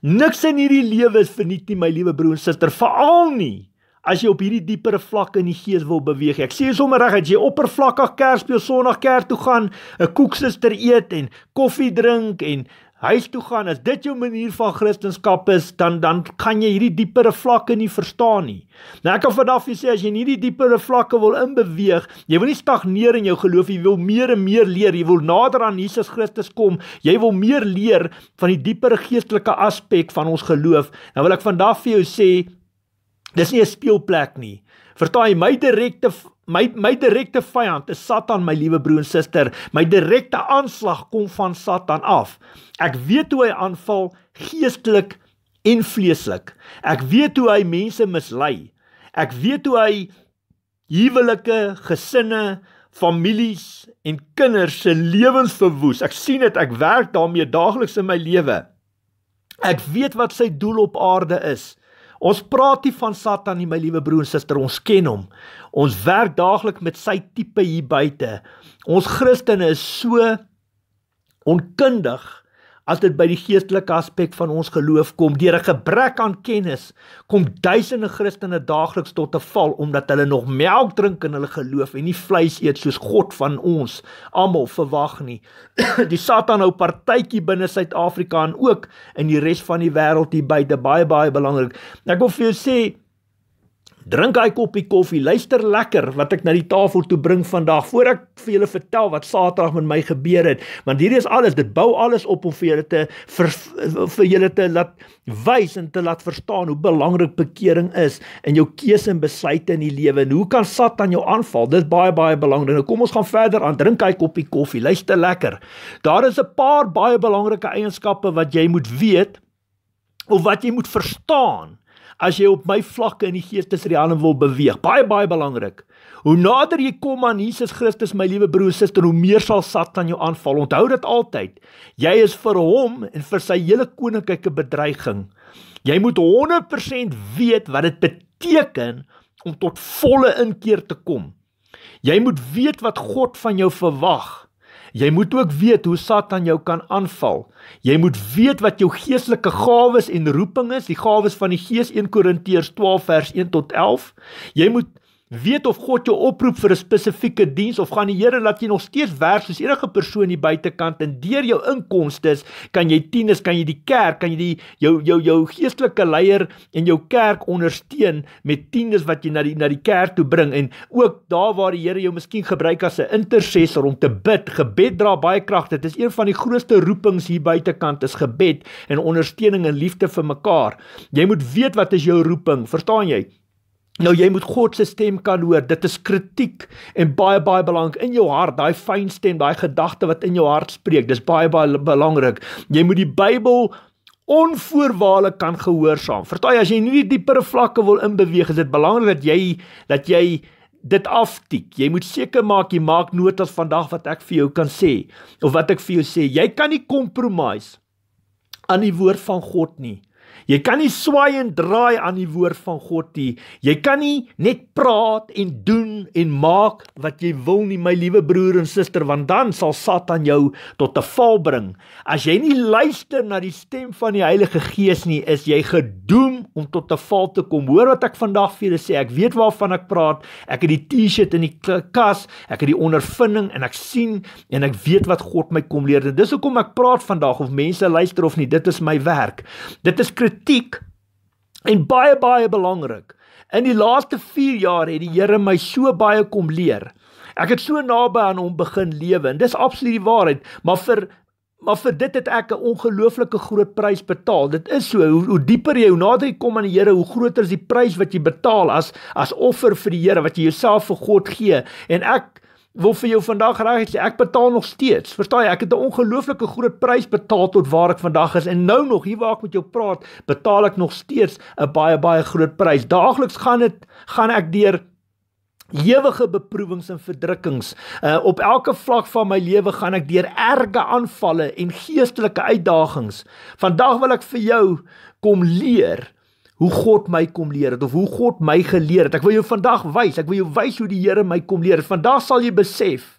Niks in hierdie lewe is verniet nie, my liewe broer en suster, veral nie as jy op hierdie dieper vlak in die gees wil beweeg. Ek sê sommer reg, as jy oppervlakkig kerk speel, Sondag kerk toe gaan, 'n koeksister eet en koffie drink en huis toe gaan as dit jou manier van kristendom is dan dan kan jy hierdie diepere vlakke nie verstaan nie. Nou ek kan vir daardie sê as jy nie die diepere vlakke wil inbeweeg, jy wil nie stagneer in jou geloof, jy wil meer en meer leer, jy wil nader aan Jesus Christus kom, jy wil meer leer van die diepere geestelike aspek van ons geloof, dan wil ek vandag vir jou sê dis nie 'n speelplek nie. Vertaai my direkte My my direkte vyand is Satan, my liewe broer en suster. My direkte aanslag kom van Satan af. Ek weet hoe hy aanval geestelik en vleeslik. Ek weet hoe hy mense mislei. Ek weet hoe hy huwelike, gesinne, families en kinders se lewens verwoes. Ek sien dit, ek werk daarmee daagliks in my lewe. Ek weet wat sy doel op aarde is. Ons praat nie van Satan nie, my liewe broer en suster, ons ken hom. Ons werk daagliks met sy tipe hier buite. Ons Christene is so onkundig as dit by die geestelike aspek van ons geloof kom. Deur 'n gebrek aan kennis kom duisende Christene daagliks tot 'n val omdat hulle nog melk drink in hulle geloof en nie vleis eet soos God van ons almal verwag nie. Die Satan hou partytjie binne Suid-Afrika en ook in die res van die wêreld hier buite baie baie belangrik. Ek wil vir jou sê drink daai koppie koffie, luister lekker wat ek na die tafel toe bring vandag voor ek vir julle vertel wat Saterdag met my gebeur het. Want hierdie is alles, dit bou alles op om vir julle te vir, vir julle te laat wys en te laat verstaan hoe belangrik bekering is in jou keuse en besluite in die lewe en hoe kan Satan jou aanval? Dit is baie baie belangrik. Nou kom ons gaan verder aan drink daai koppie koffie, luister lekker. Daar is 'n paar baie belangrike eienskappe wat jy moet weet of wat jy moet verstaan as jy op my vlakke in die geestesriem wil beweeg. Baie baie belangrik. Hoe nader jy kom aan Jesus Christus, my liewe broer en suster, hoe meer sal Satan jou aanval. Onthou dit altyd. Jy is vir hom en vir sy hele koninkryk 'n bedreiging. Jy moet 100% weet wat dit beteken om tot volle inkeer te kom. Jy moet weet wat God van jou verwag. Jy moet ook weet hoe Satan jou kan aanval. Jy moet weet wat jou geestelike gawes en roeping is, die gawes van die Gees 1 Korintiërs 12 vers 1 tot 11. Jy moet Weet of God jou oproep vir 'n spesifieke diens of gaan die Here laat jy nog steeds werk soos enige persoon hier buitekant en deur jou inkomste kan jy tieners, kan jy die kerk, kan jy die jou jou jou geestelike leier en jou kerk ondersteun met tieners wat jy na die na die kerk toe bring en ook daar waar die Here jou miskien gebruik as 'n intercessor om te bid. Gebed dra baie krag. Dit is een van die grootste roepings hier buitekant is gebed en ondersteuning en liefde vir mekaar. Jy moet weet wat is jou roeping, verstaan jy? Nou jy moet God se stem kan hoor. Dit is kritiek en baie baie belangrik in jou hart, daai fyn stem, daai gedagte wat in jou hart spreek. Dis baie baie belangrik. Jy moet die Bybel onvoorwaardelik kan gehoorsaam. Vertel as jy nie dieper vlakke wil inbeweeg, is dit belangrik dat jy dat jy dit aftik. Jy moet seker maak jy maak notas vandag wat ek vir jou kan sê of wat ek vir jou sê. Jy kan nie compromise aan die woord van God nie. Jy kan nie swaai en draai aan die woord van God nie. Jy kan nie net praat en doen en maak wat jy wil nie, my liewe broer en suster, want dan sal Satan jou tot 'n val bring. As jy nie luister na die stem van die Heilige Gees nie, is jy gedoem om tot 'n val te kom. Hoor wat ek vandag vir julle sê. Ek weet waarvan ek praat. Ek het die T-shirt in die kas. Ek het die ondervinding en ek sien en ek weet wat God my kom leer. Dis hoekom ek praat vandag of mense luister of nie. Dit is my werk. Dit is kritiek en baie baie belangrik. In die laaste 4 jaar het die Here my so baie kom leer. Ek het so naby aan hom begin lewe en dis absoluut die waarheid, maar vir maar vir dit het ek 'n ongelooflike groot prys betaal. Dit is so hoe, hoe dieper jy hoe nader jy kom aan die Here, hoe groter is die prys wat jy betaal as as offer vir die Here wat jy jouself vir God gee. En ek wil vir jou vandag reg sê ek betaal nog steeds. Verstaan jy? Ek het 'n ongelooflike groot prys betaal tot waar ek vandag is en nou nog hier waar ek met jou praat, betaal ek nog steeds 'n baie baie groot prys. Daagliks gaan dit gaan ek deur Ewige beproewings en verdrukkings. Uh, op elke vlak van my lewe gaan ek deur erge aanvalle en geestelike uitdagings. Vandag wil ek vir jou kom leer hoe God my kom leer het of hoe God my geleer het. Ek wil jou vandag wys, ek wil jou wys hoe die Here my kom leer. Vandag sal jy besef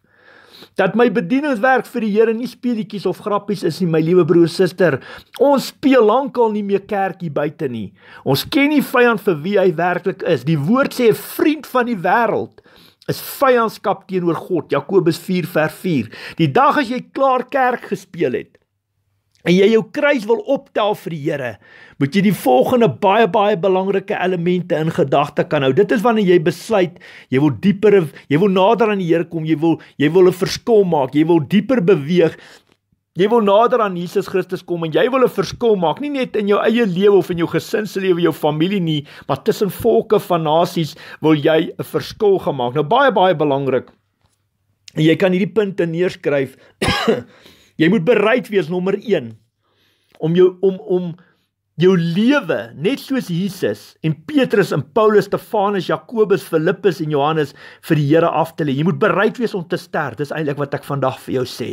dat my bedieningswerk vir die Here nie speletjies of grappies is nie, my liewe broer, suster. Ons speel lankal nie meer kerkie buite nie. Ons ken nie vyand vir wie hy werklik is. Die woord sê 'n vriend van die wêreld is vyandskap teenoor God. Jakobus 4:4. Die dag as jy klaar kerk gespeel het, en jy jou kruis wil optel vir die Here, moet jy die volgende baie baie belangrike elemente in gedagte kan hou. Dit is wanneer jy besluit jy wil dieper jy wil nader aan die Here kom, jy wil jy wil 'n verskil maak, jy wil dieper beweeg. Jy wil nader aan Jesus Christus kom en jy wil 'n verskil maak, nie net in jou eie lewe of in jou gesin se lewe, jou familie nie, maar tussen volke van nasies wil jy 'n verskil gemaak. Nou baie baie belangrik. En jy kan hierdie punte neerskryf. Jy moet bereid wees nommer 1 om jou om om jou lewe net soos Jesus en Petrus en Paulus, Stefanus, Jakobus, Filippus en Johannes vir die Here af te lê. Jy moet bereid wees om te sterf. Dis eintlik wat ek vandag vir jou sê.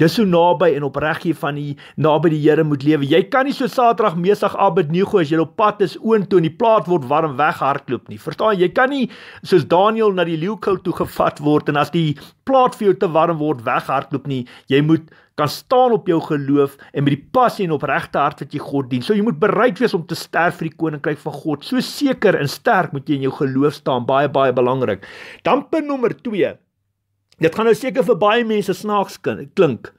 Dis so naby en opreg hier van die naby die Here moet lewe. Jy kan nie so Saterdag Mesdag Abed Nego as jy op pad is oontoe en die plaas word warm weghardloop nie. Verstaan jy? Jy kan nie soos Daniel na die leeukou toe gevat word en as die plaas vir jou te warm word weghardloop nie. Jy moet kan staan op jou geloof en met die passie en opregte hart wat jy God dien. So jy moet bereid wees om te sterf vir die koninkryk van God. So seker en sterk moet jy in jou geloof staan, baie baie belangrik. Dan punt nommer 2. Dit gaan nou seker vir baie mense snaaks klink.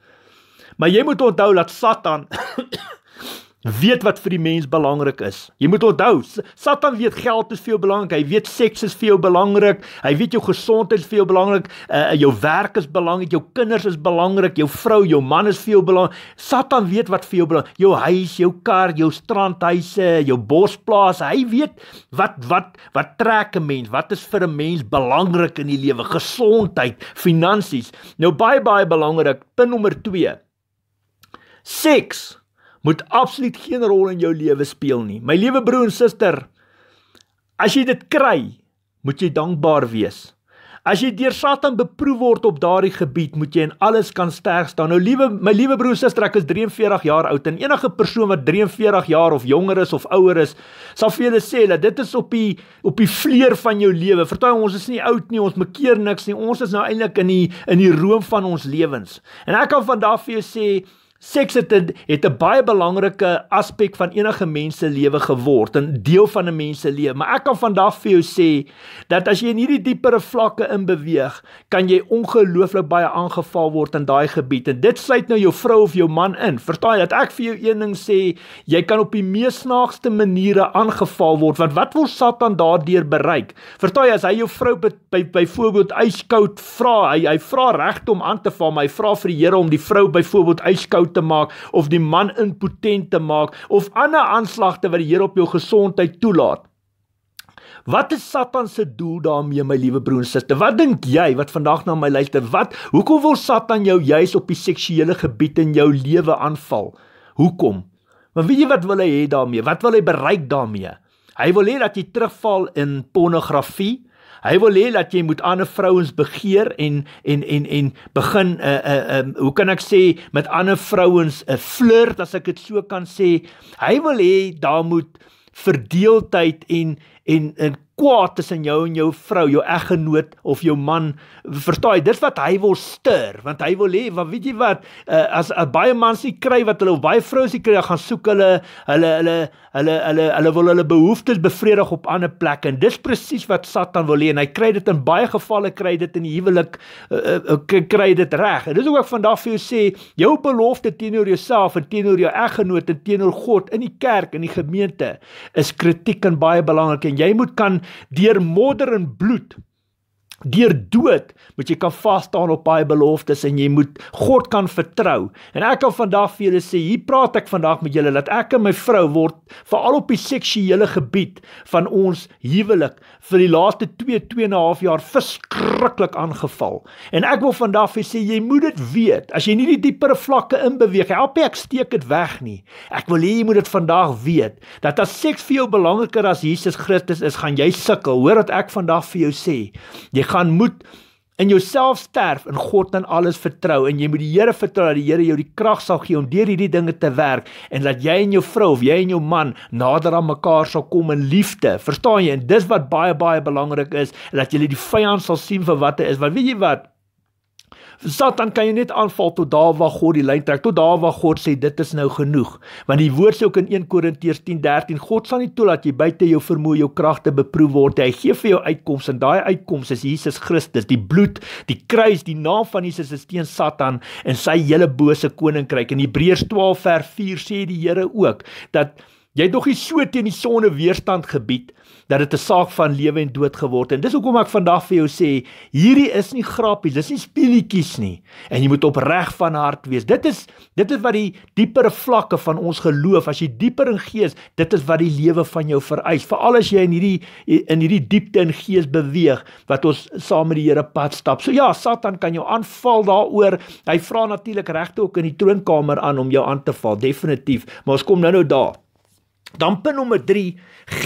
Maar jy moet onthou dat Satan weet wat vir die mens belangrik is. Jy moet onthou, Satan weet geld is vir jou belangrik, hy weet seks is vir jou belangrik, hy weet jou gesondheid is vir jou belangrik, uh, jou werk is belangrik, jou kinders is belangrik, jou vrou, jou man is vir jou belangrik. Satan weet wat vir jou belangrik, jou huis, jou kar, jou strandhuise, jou bosplaas, hy weet wat wat wat trek 'n mens, wat is vir 'n mens belangrik in die lewe? Gesondheid, finansies. Nou baie baie belangrik, punt nommer 2. Seks moet absoluut geen rol in jou lewe speel nie. My liewe broer en suster, as jy dit kry, moet jy dankbaar wees. As jy deur Satan beproef word op daardie gebied, moet jy in alles kan sterk staan. Nou liewe my liewe broer en suster, ek is 43 jaar oud en enige persoon wat 43 jaar of jonger is of ouer is, sal vir julle sê dat dit is op die op die vleur van jou lewe. Vertel ons is nie oud nie, ons mekeer niks nie. Ons is nou eintlik in die in die room van ons lewens. En ek kan vandag vir jou sê Seks het het 'n baie belangrike aspek van enige mens se lewe geword, 'n deel van 'n mens se lewe. Maar ek kan vandag vir jou sê dat as jy in hierdie diepere vlakke in beweeg, kan jy ongelooflik baie aangeval word in daai gebied. En dit sluit nou jou vrou of jou man in. Verstaan jy dat ek vir jou een ding sê, jy kan op die mees snaakste maniere aangeval word. Want wat wil Satan daardeur bereik? Verstaan jy as hy jou vrou byvoorbeeld by, by ijskoud vra, hy hy vra regtig om aan te val, maar hy vra vir die Here om die vrou byvoorbeeld ijskoud te maak of die man impotent te maak of ander aanslagte wat die Here op jou gesondheid toelaat. Wat is Satan se doel daarmee my liewe broer en suster? Wat dink jy wat vandag na my luister? Wat hoekom wil Satan jou juis op die seksuele gebied in jou lewe aanval? Hoekom? Maar weet jy wat wil hy hê daarmee? Wat wil hy bereik daarmee? Hy wil hê dat jy terugval in pornografie. Hy wil hê dat jy moet ander vrouens begeer en en en en begin 'n uh, 'n uh, um, hoe kan ek sê met ander vrouens 'n uh, eh, flirt as ek dit so kan sê. Hy wil hê daar moet verdeeldheid en en 'n kwaad tussen jou en jou vrou, jou eggenoot of jou man. Verstaan jy? Dis wat hy wil stir, want hy wil hê, want weet jy wat, uh, as, as baie mans nie kry wat hulle of baie vroue se kry, gaan soek hulle hulle hulle hulle hulle hulle wil hulle behoeftes bevredig op ander plekke. En dis presies wat Satan wil hê en hy kry dit in baie gevalle kry dit in die huwelik uh, uh, kry dit reg. En dis ook vandag vir jou sê, jou belofte teenoor jouself en teenoor jou eggenoot en teenoor God in die kerk en die gemeente is kritiek en baie belangrik en jy moet kan deur modder en bloed Deur dood moet jy kan vasstaan op baie beloftes en jy moet God kan vertrou. En ek wil vandag vir julle sê, hier praat ek vandag met julle dat ek en my vrou word veral op die seksuele gebied van ons huwelik vir die laaste 2 2.5 jaar verskriklik aangeval. En ek wil vandag vir sê jy moet dit weet. As jy nie die dieper vlakke inbeweeg, help ek steek dit weg nie. Ek wil hê jy moet dit vandag weet dat as seks vir jou belangriker as Jesus Christus is, gaan jy sukkel. Hoor wat ek vandag vir jou sê. Jy gaan moet in jouself sterf en God aan alles vertrou en jy moet die Here vertrou dat die Here jou die krag sal gee om deur hierdie dinge te werk en dat jy en jou vrou of jy en jou man nader aan mekaar sal kom in liefde. Verstaan jy? En dis wat baie baie belangrik is dat jy die vyand sal sien vir wat hy is. Want weet jy wat? vir Satan kan jy net aanval tot daar waar God die lyn trek, tot daar waar God sê dit is nou genoeg. Want die woord sê ook in 1 Korintiërs 10:13, God sal nie toelaat jy buite jou vermoë jou kragte beproef word nie. Hy gee vir jou uitkoms en daai uitkoms is Jesus Christus, die bloed, die kruis, die naam van Jesus is teen Satan en sy hele bose koninkryk. In Hebreërs 12:4 sê die Here ook dat jy dog nie so teen die sonde weerstand gebied nie dat dit 'n saak van lewe en dood geword het. En dis hoekom ek vandag vir jou sê, hierdie is nie grappies, dis nie speletjies nie. En jy moet opreg van hart wees. Dit is dit is wat die diepere vlakke van ons geloof, as jy dieper in gees, dit is wat die lewe van jou vereis. Veral as jy in hierdie in hierdie diepte in gees beweeg wat ons saam met die Here pad stap. So ja, Satan kan jou aanval daaroor. Hy vra natuurlik regte ook in die troonkamer aan om jou aan te val, definitief. Maar ons kom nou-nou daar. Dan punt nommer 3,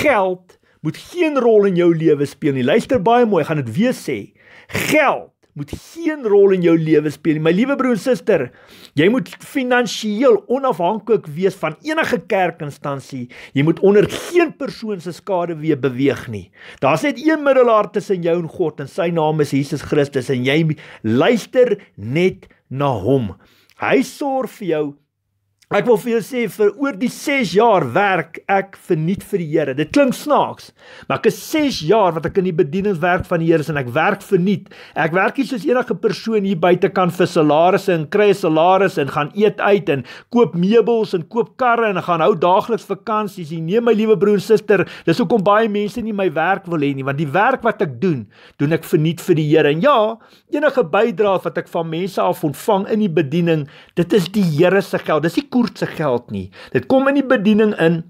geld moet geen rol in jou lewe speel nie. Luister baie mooi, gaan dit weer sê. Geld moet geen rol in jou lewe speel nie. My liewe broer en suster, jy moet finansiëel onafhanklik wees van enige kerkinstansie. Jy moet onder geen persoon se skade weer beweeg nie. Daar's net een middelaar tussen jou en God en sy naam is Jesus Christus en jy luister net na hom. Hy sorg vir jou 24/7. Ek wil vir julle sê vir oor die 6 jaar werk ek vir nuut vir die Here. Dit klink snaaks, maar ek is 6 jaar wat ek in die bedieningswerk van die Here is en ek werk vir nuut. Ek werk nie soos enige persoon hier buite kan vir salarisse en kry salarisse en gaan eet uit en koop meubels en koop karre en gaan hou daagliks vakansies. Nee my liewe broer en suster, dis hoekom baie mense nie my werk wil hê nie, want die werk wat ek doen, doen ek vir nuut vir die Here. En ja, enige bydrae wat ek van mense af ontvang in die bediening, dit is die Here se geld. Dis die tekort se geld nie. Dit kom in die bediening in.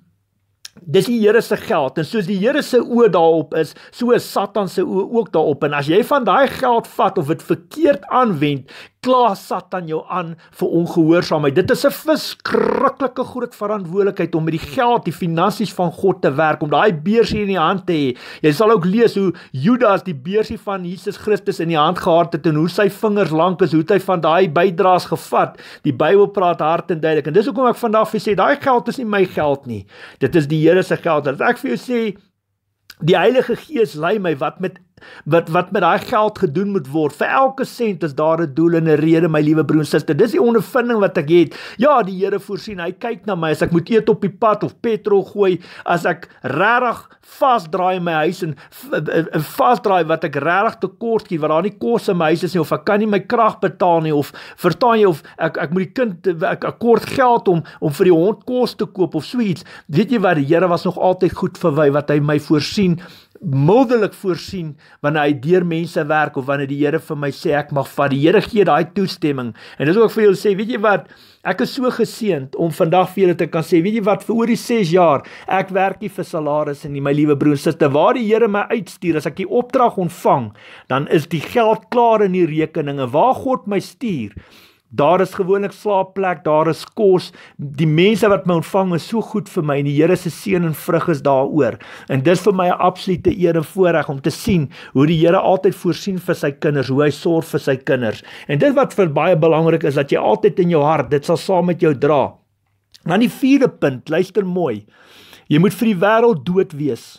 Dis die Here se geld en soos die Here se oë daarop is, so is Satan se oë ook daarop en as jy van daai geld vat of dit verkeerd aanwend, kla Satan jou aan vir ongehoorsaamheid. Dit is 'n verskriklike groot verantwoordelikheid om met die geld, die finansies van God te werk, om daai beursie in die hand te hê. Jy sal ook lees hoe Judas die beursie van Jesus Christus in die hand gehard het en hoe sy vingers lank is, hoe hy van daai bydraes gevat. Die Bybel praat hard en duidelik. En dis hoekom ek vandag vir sê daai geld is nie my geld nie. Dit is die Here se geld. Dat ek vir jou sê die Heilige Gees lei my wat met wat wat met daai geld gedoen moet word. Vir elke sent is daar 'n doel en 'n rede, my liewe broer en suster. Dis die ondervinding wat ek het. Ja, die Here voorsien. Hy kyk na my as ek moet eet op die pad of petrol gooi, as ek regtig vasdraai in my huis en 'n vasdraai wat ek regtig tekort skiet, wat daar nie kos in my huis is nie of ek kan nie my krag betaal nie of verstaan jy of ek ek moet die kind ek kort geld om om vir die hond kos te koop of so iets. Weet jy wat die Here was nog altyd goed vir my wat hy my voorsien mildelik voorsien wanneer hy deur mense werk of wanneer die Here vir my sê ek mag vat. Die Here gee daai toestemming. En dis ook vir julle sê, weet jy wat? Ek is so geseënd om vandag vir julle te kan sê, weet jy wat, vir oor die 6 jaar, ek werk nie vir salaris en nie my liewe broer en suster, waar die Here my uitstuur as ek die opdrag ontvang, dan is die geld klaar in die rekeninge waar God my stuur. Daar is gewoonlik slaapplek, daar is kos. Die mense wat my ontvang is so goed vir my en die Here se seën en vrug is daaroor. En dis vir my 'n absolute eer en voorreg om te sien hoe die Here altyd voorsien vir sy kinders, hoe hy sorg vir sy kinders. En dit wat vir baie belangrik is dat jy altyd in jou hart dit sal saam met jou dra. Dan die vierde punt, luister mooi. Jy moet vir die wêreld dood wees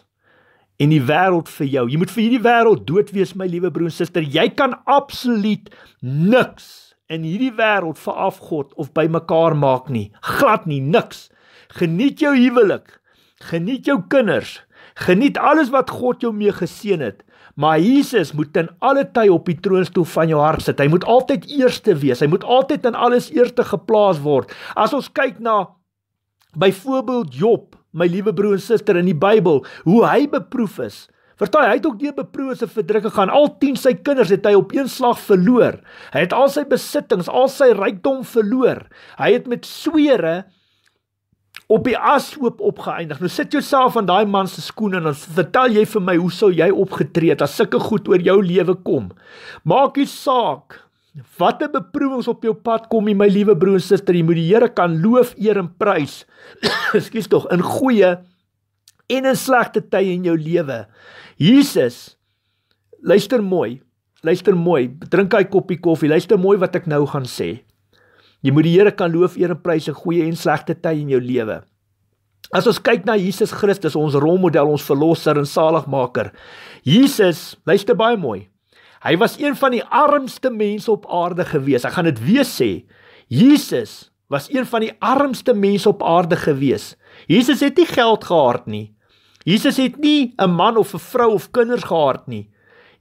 en die wêreld vir jou. Jy moet vir hierdie wêreld dood wees, my liewe broer en suster. Jy kan absoluut niks in hierdie wêreld vir af God of by mekaar maak nie. Glad nie niks. Geniet jou huwelik. Geniet jou kinders. Geniet alles wat God jou mee geseën het. Maar Jesus moet ten alle tye op die troonstoel van jou hart sit. Hy moet altyd eerste wees. Hy moet altyd in alles eerste geplaas word. As ons kyk na byvoorbeeld Job, my liewe broer en suster in die Bybel, hoe hy beproef is, Vertaai, hy het ook deur beproewe verdrukking gaan. Al 10 sy kinders het hy op een slag verloor. Hy het al sy besittings, al sy rykdom verloor. Hy het met sweere op die ashoop opgeëindig. Nou sit jouself aan daai man se skoene en dan vertel jy vir my hoe sou jy opgetree het as sulke goed oor jou lewe kom? Maak nie saak watter beproewings op jou pad kom nie, my liewe broer en suster, jy moet die Here kan loof, eer en prys. Ekskuus tog, in goeie en 'n slegte tyd in jou lewe. Jesus luister mooi. Luister mooi. Drink hy koppie koffie. Luister mooi wat ek nou gaan sê. Jy moet die Here kan loof eer en prys in goeie en slegte tyd in jou lewe. As ons kyk na Jesus Christus, ons rolmodel, ons verlosser en saligmaker. Jesus, luister baie mooi. Hy was een van die armste mense op aarde gewees. Ek gaan dit weer sê. Jesus was een van die armste mense op aarde gewees. Jesus het nie geld gehad nie. Jesus het nie 'n man of 'n vrou of kinders gehad nie.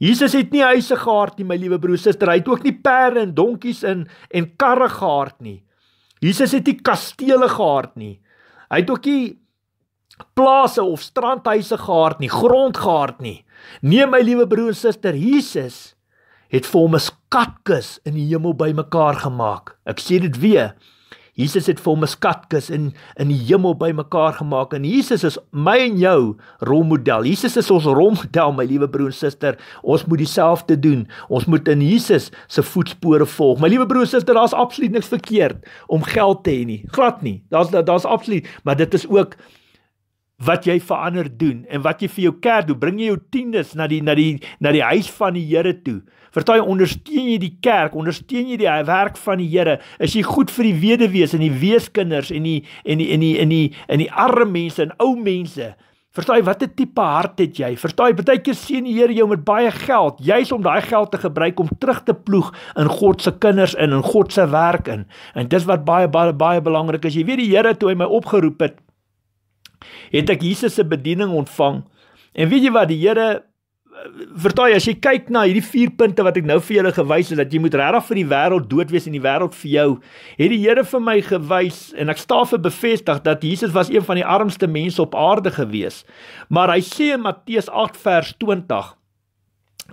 Jesus het nie huise gehad nie, my liewe broer, suster. Hy het ook nie perde en donkies in en karre gehad nie. Jesus het nie kastele gehad nie. Hy het ook nie plase of strandhuise gehad nie, grond gehad nie. Nee, my liewe broer en suster, Jesus het vir hom 'n skatkis in die hemel bymekaar gemaak. Ek sê dit weer. Jesus het vir hom 'n skatkis in in die hemel bymekaar gemaak en Jesus is my en jou rolmodel. Jesus is ons rolmodel, my liewe broer en suster. Ons moet dieselfde doen. Ons moet in Jesus se voetspore volg. My liewe broer en suster, daar's absoluut niks verkeerd om geld te hê nie. Glad nie. Daar's daar's absoluut, maar dit is ook wat jy vir ander doen en wat jy vir jou kerk doen. Bring jy jou tiendes na die na die na die huis van die Here toe. Vertaai ondersteun jy die kerk, ondersteun jy die werk van die Here. Is jy goed vir die weduwees en die weeskinders en die en die in die in die in die, die arme mense en ou mense? Vertaai watter tipe hart het jy? Vertaai baie keer sien die Here jou met baie geld, juis om daai geld te gebruik om terug te ploeg in God se kinders in, in God se werk in. En dis wat baie baie baie belangrik is. Jy weet die Here toe hy my opgeroep het, het ek Jesus se bediening ontvang. En weet jy wat die Here vertaai as jy kyk na hierdie vier punte wat ek nou vir julle gewys het dat jy moet regtig vir die wêreld dood wees en die wêreld vir jou. Het die Here vir my gewys en ek sta vir bevestig dat Jesus was een van die armste mense op aarde gewees. Maar hy sê in Matteus 8 vers 20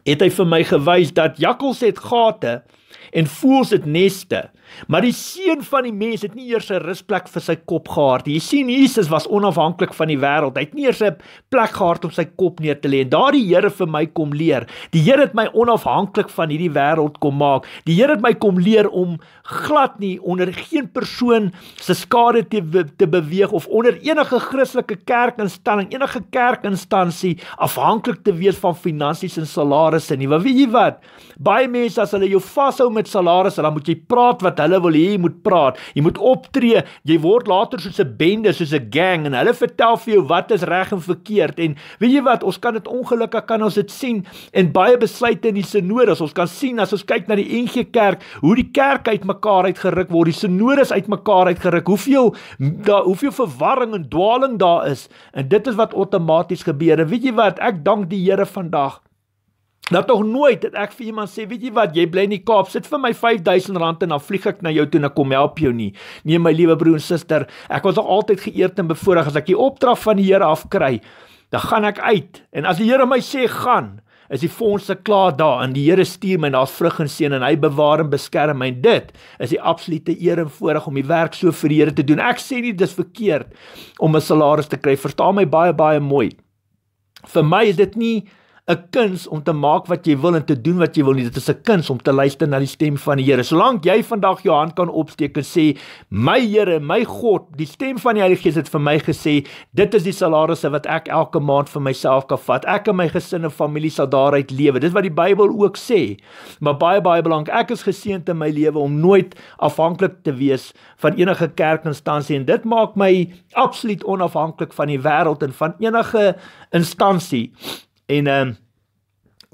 het hy vir my gewys dat jakkals het gate en voëls het neste. Maar die seun van die mens het nie eers 'n rusplek vir sy kop gehad nie. Jy sien Jesus was onafhanklik van die wêreld. Hy het nie eers 'n plek gehad om sy kop neer te lê en daardie Here vir my kom leer. Die Here het my onafhanklik van hierdie wêreld kom maak. Die Here het my kom leer om glad nie onder geen persoon se skade te te beweeg of onder enige Christelike kerkinstelling, enige kerkinstansie afhanklik te wees van finansies en salarisse nie. Want weet jy wat? Baie mense as hulle jou vashou met salarisse, dan moet jy praat wat hulle wil hê jy moet praat, jy moet optree, jy word later soos 'n bende, soos 'n gang en hulle vertel vir jou wat is reg en verkeerd en weet jy wat, ons kan dit ongelukkig kan ons dit sien en baie besluite in die sinodes, ons kan sien as ons kyk na die NG Kerk, hoe die kerk uitmekaar uitgeruk word, die sinodes uitmekaar uitgeruk, hoeveel daar hoeveel verwarring en dwaaling daar is en dit is wat outomaties gebeur. En weet jy wat, ek dank die Here vandag Dat nou tog nooit dat ek vir iemand sê, weet jy wat, jy bly in die Kaap, sit vir my R5000 en dan vlieg ek na jou toe en ek kom help jou nie. Nee my liewe broer en suster, ek was altyd geëerd en bevoorreg as ek die opdrag van die Here af kry, dan gaan ek uit. En as die Here my sê gaan, is die fondse klaar daar en die Here stuur my en daar's vrug en seën en hy bewaar en beskerm my. En dit is die absolute eer en voorreg om die werk so vir die Here te doen. Ek sê nie dis verkeerd om 'n salaris te kry. Verstaan my baie baie mooi. Vir my is dit nie 'n kuns om te maak wat jy wil en te doen wat jy wil nie. Dit is 'n kuns om te luister na die stem van die Here. Solank jy vandag jou hand kan opsteek en sê, "My Here, my God, die stem van die Heilige Gees het vir my gesê, dit is die salarisse wat ek elke maand vir myself kan vat. Ek en my gesin en familie sal daaruit lewe." Dis wat die Bybel ook sê. Maar baie baie belangrik, ek is geseënd in my lewe om nooit afhanklik te wees van enige kerkinstansie en dit maak my absoluut onafhanklik van die wêreld en van enige instansie en ehm um,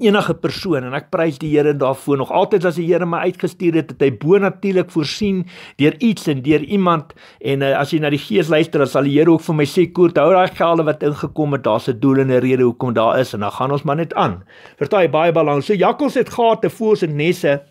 enige persoon en ek prys die Here daarvoor nog altyd as die Here my uitgestuur het het hy bonatuurlik voorsien deur iets en deur iemand en uh, as jy na die gees luister dan sal die Here ook vir my sê koer hou daai gelde wat ingekom het daar's 'n doel en 'n rede hoekom daar is en dan gaan ons maar net aan vertel hy baie balans so jakkals het gate voors en nesse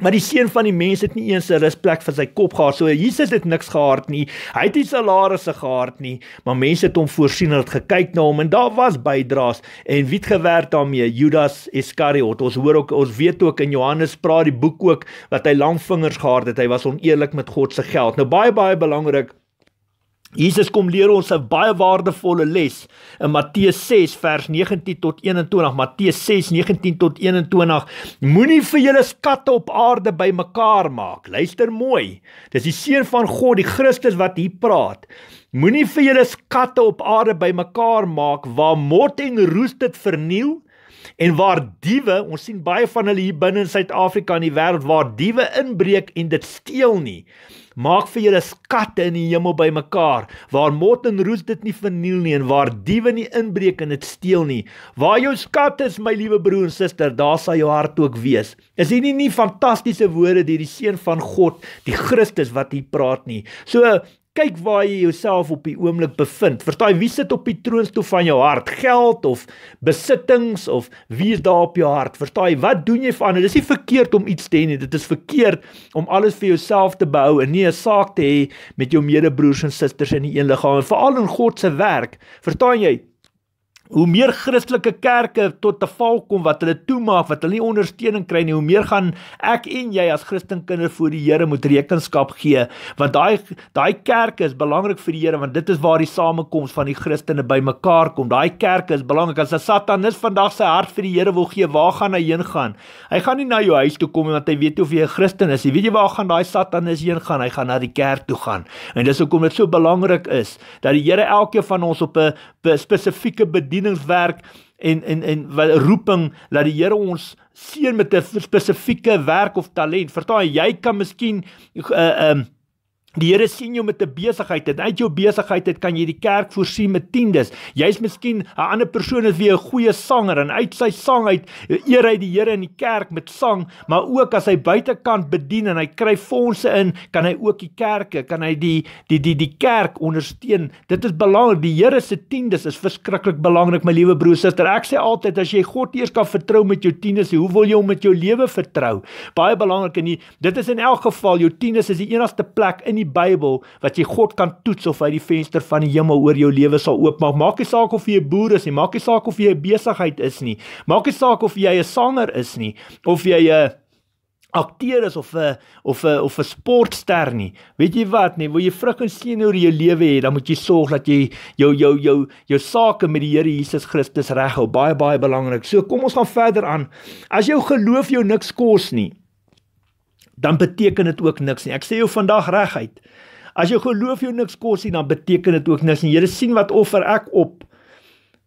Maar die seun van die mens het nie eens 'n rusplek vir sy kop gehad. So Jesus het niks gehad nie. Hy het nie salarisse gehad nie, maar mense het hom voorsien en het gekyk na hom en daar was bydraes en wie het gewerk daarmee? Judas Iskariot. Ons hoor ook ons weet ook in Johannes praat die boek ook wat hy lang vingers gehad het. Hy was oneerlik met God se geld. Nou baie baie belangrik Jesus kom leer ons 'n baie waardevolle les in Matteus 6 vers 19 tot 21. Matteus 6 19 tot 21. Moenie vir julle skatte op aarde bymekaar maak. Luister mooi. Dis die seun van God, die Christus wat hier praat. Moenie vir julle skatte op aarde bymekaar maak waar mot en roes dit verniel en waar diewe, ons sien baie van hulle hier binne in Suid-Afrika en die wêreld waar diewe inbreek en dit steel nie. Maak vir julle skatte in die hemel bymekaar waar mot en roes dit nie verniel nie en waar diewe nie inbreek en dit steel nie. Waar jou skat is, my liewe broer en suster, daar sal jou hart ook wees. Is hierdie nie fantastiese woorde deur die seun van God, die Christus wat hier praat nie? So kyk waar jy jouself op die oomblik bevind. Verstaan wie sit op die troonstoel van jou hart? Geld of besittings of wie is daar op jou hart? Verstaan wat doen jy van? Dit is nie verkeerd om iets te hê nie. Dit is verkeerd om alles vir jouself te behou en nie 'n saak te hê met jou medebroers en susters in die een liggaam en veral in God se werk. Verstaan jy? Hoe meer Christelike kerke tot te val kom wat hulle toemaak, wat hulle nie ondersteuning kry nie, hoe meer gaan ek en jy as Christenkinders voor die Here moet rekenskap gee, want daai daai kerke is belangrik vir die Here, want dit is waar die samekoms van die Christene bymekaar kom. Daai kerke is belangrik. As 'n Satanus vandag sy hart vir die Here wil gee, waar gaan hy heen gaan? Hy gaan nie na jou huis toe kom nie want hy weet nie of jy 'n Christen is nie. Weet jy waar gaan daai Satanus heen gaan? Hy gaan na die kerk toe gaan. En dis hoekom dit so belangrik is dat die Here elkeen van ons op 'n spesifieke bediening bedieningswerk en en en wat roeping laat die Here ons seën met 'n spesifieke werk of talent. Verstaan jy, jy kan miskien 'n uh, eh, um, ehm, Die Here sien jou met 'n besigheid en uit jou besigheid kan jy die kerk voorsien met tiendes. Jy's miskien 'n ander persoon as wie 'n goeie sanger en uit sy sang uit eh, eer hy die Here in die kerk met sang, maar ook as hy buitekant bedien en hy kry fondse in, kan hy ook die kerke, kan hy die die die die kerk ondersteun. Dit is belangrik. Die Here se tiendes is verskriklik belangrik, my liewe broer suster. Ek sê altyd as jy God eers kan vertrou met jou tiendes, hoe wil jy hom met jou lewe vertrou? Baie belangrik en dit is in elk geval jou tiendes is die enigste plek in die Bybel wat jy God kan toets of hy die venster van die hemel oor jou lewe sal oopmaak. Maak nie saak of jy 'n boer is nie, maak nie saak of jy 'n besigheid is nie. Maak nie saak of jy 'n sanger is nie of jy 'n akteur is of 'n of 'n of 'n sportster nie. Weet jy wat nie, wil jy vrug en seën oor jou lewe hê, dan moet jy sorg dat jy jou jou jou jou sake met die Here Jesus Christus reghou. Baie baie belangrik. So kom ons gaan verder aan. As jou geloof jou niks kos nie, dan beteken dit ook niks nie. Ek sê jou vandag reguit. As jou geloof jou niks kos nie, dan beteken dit ook niks nie. Here sien wat offer ek op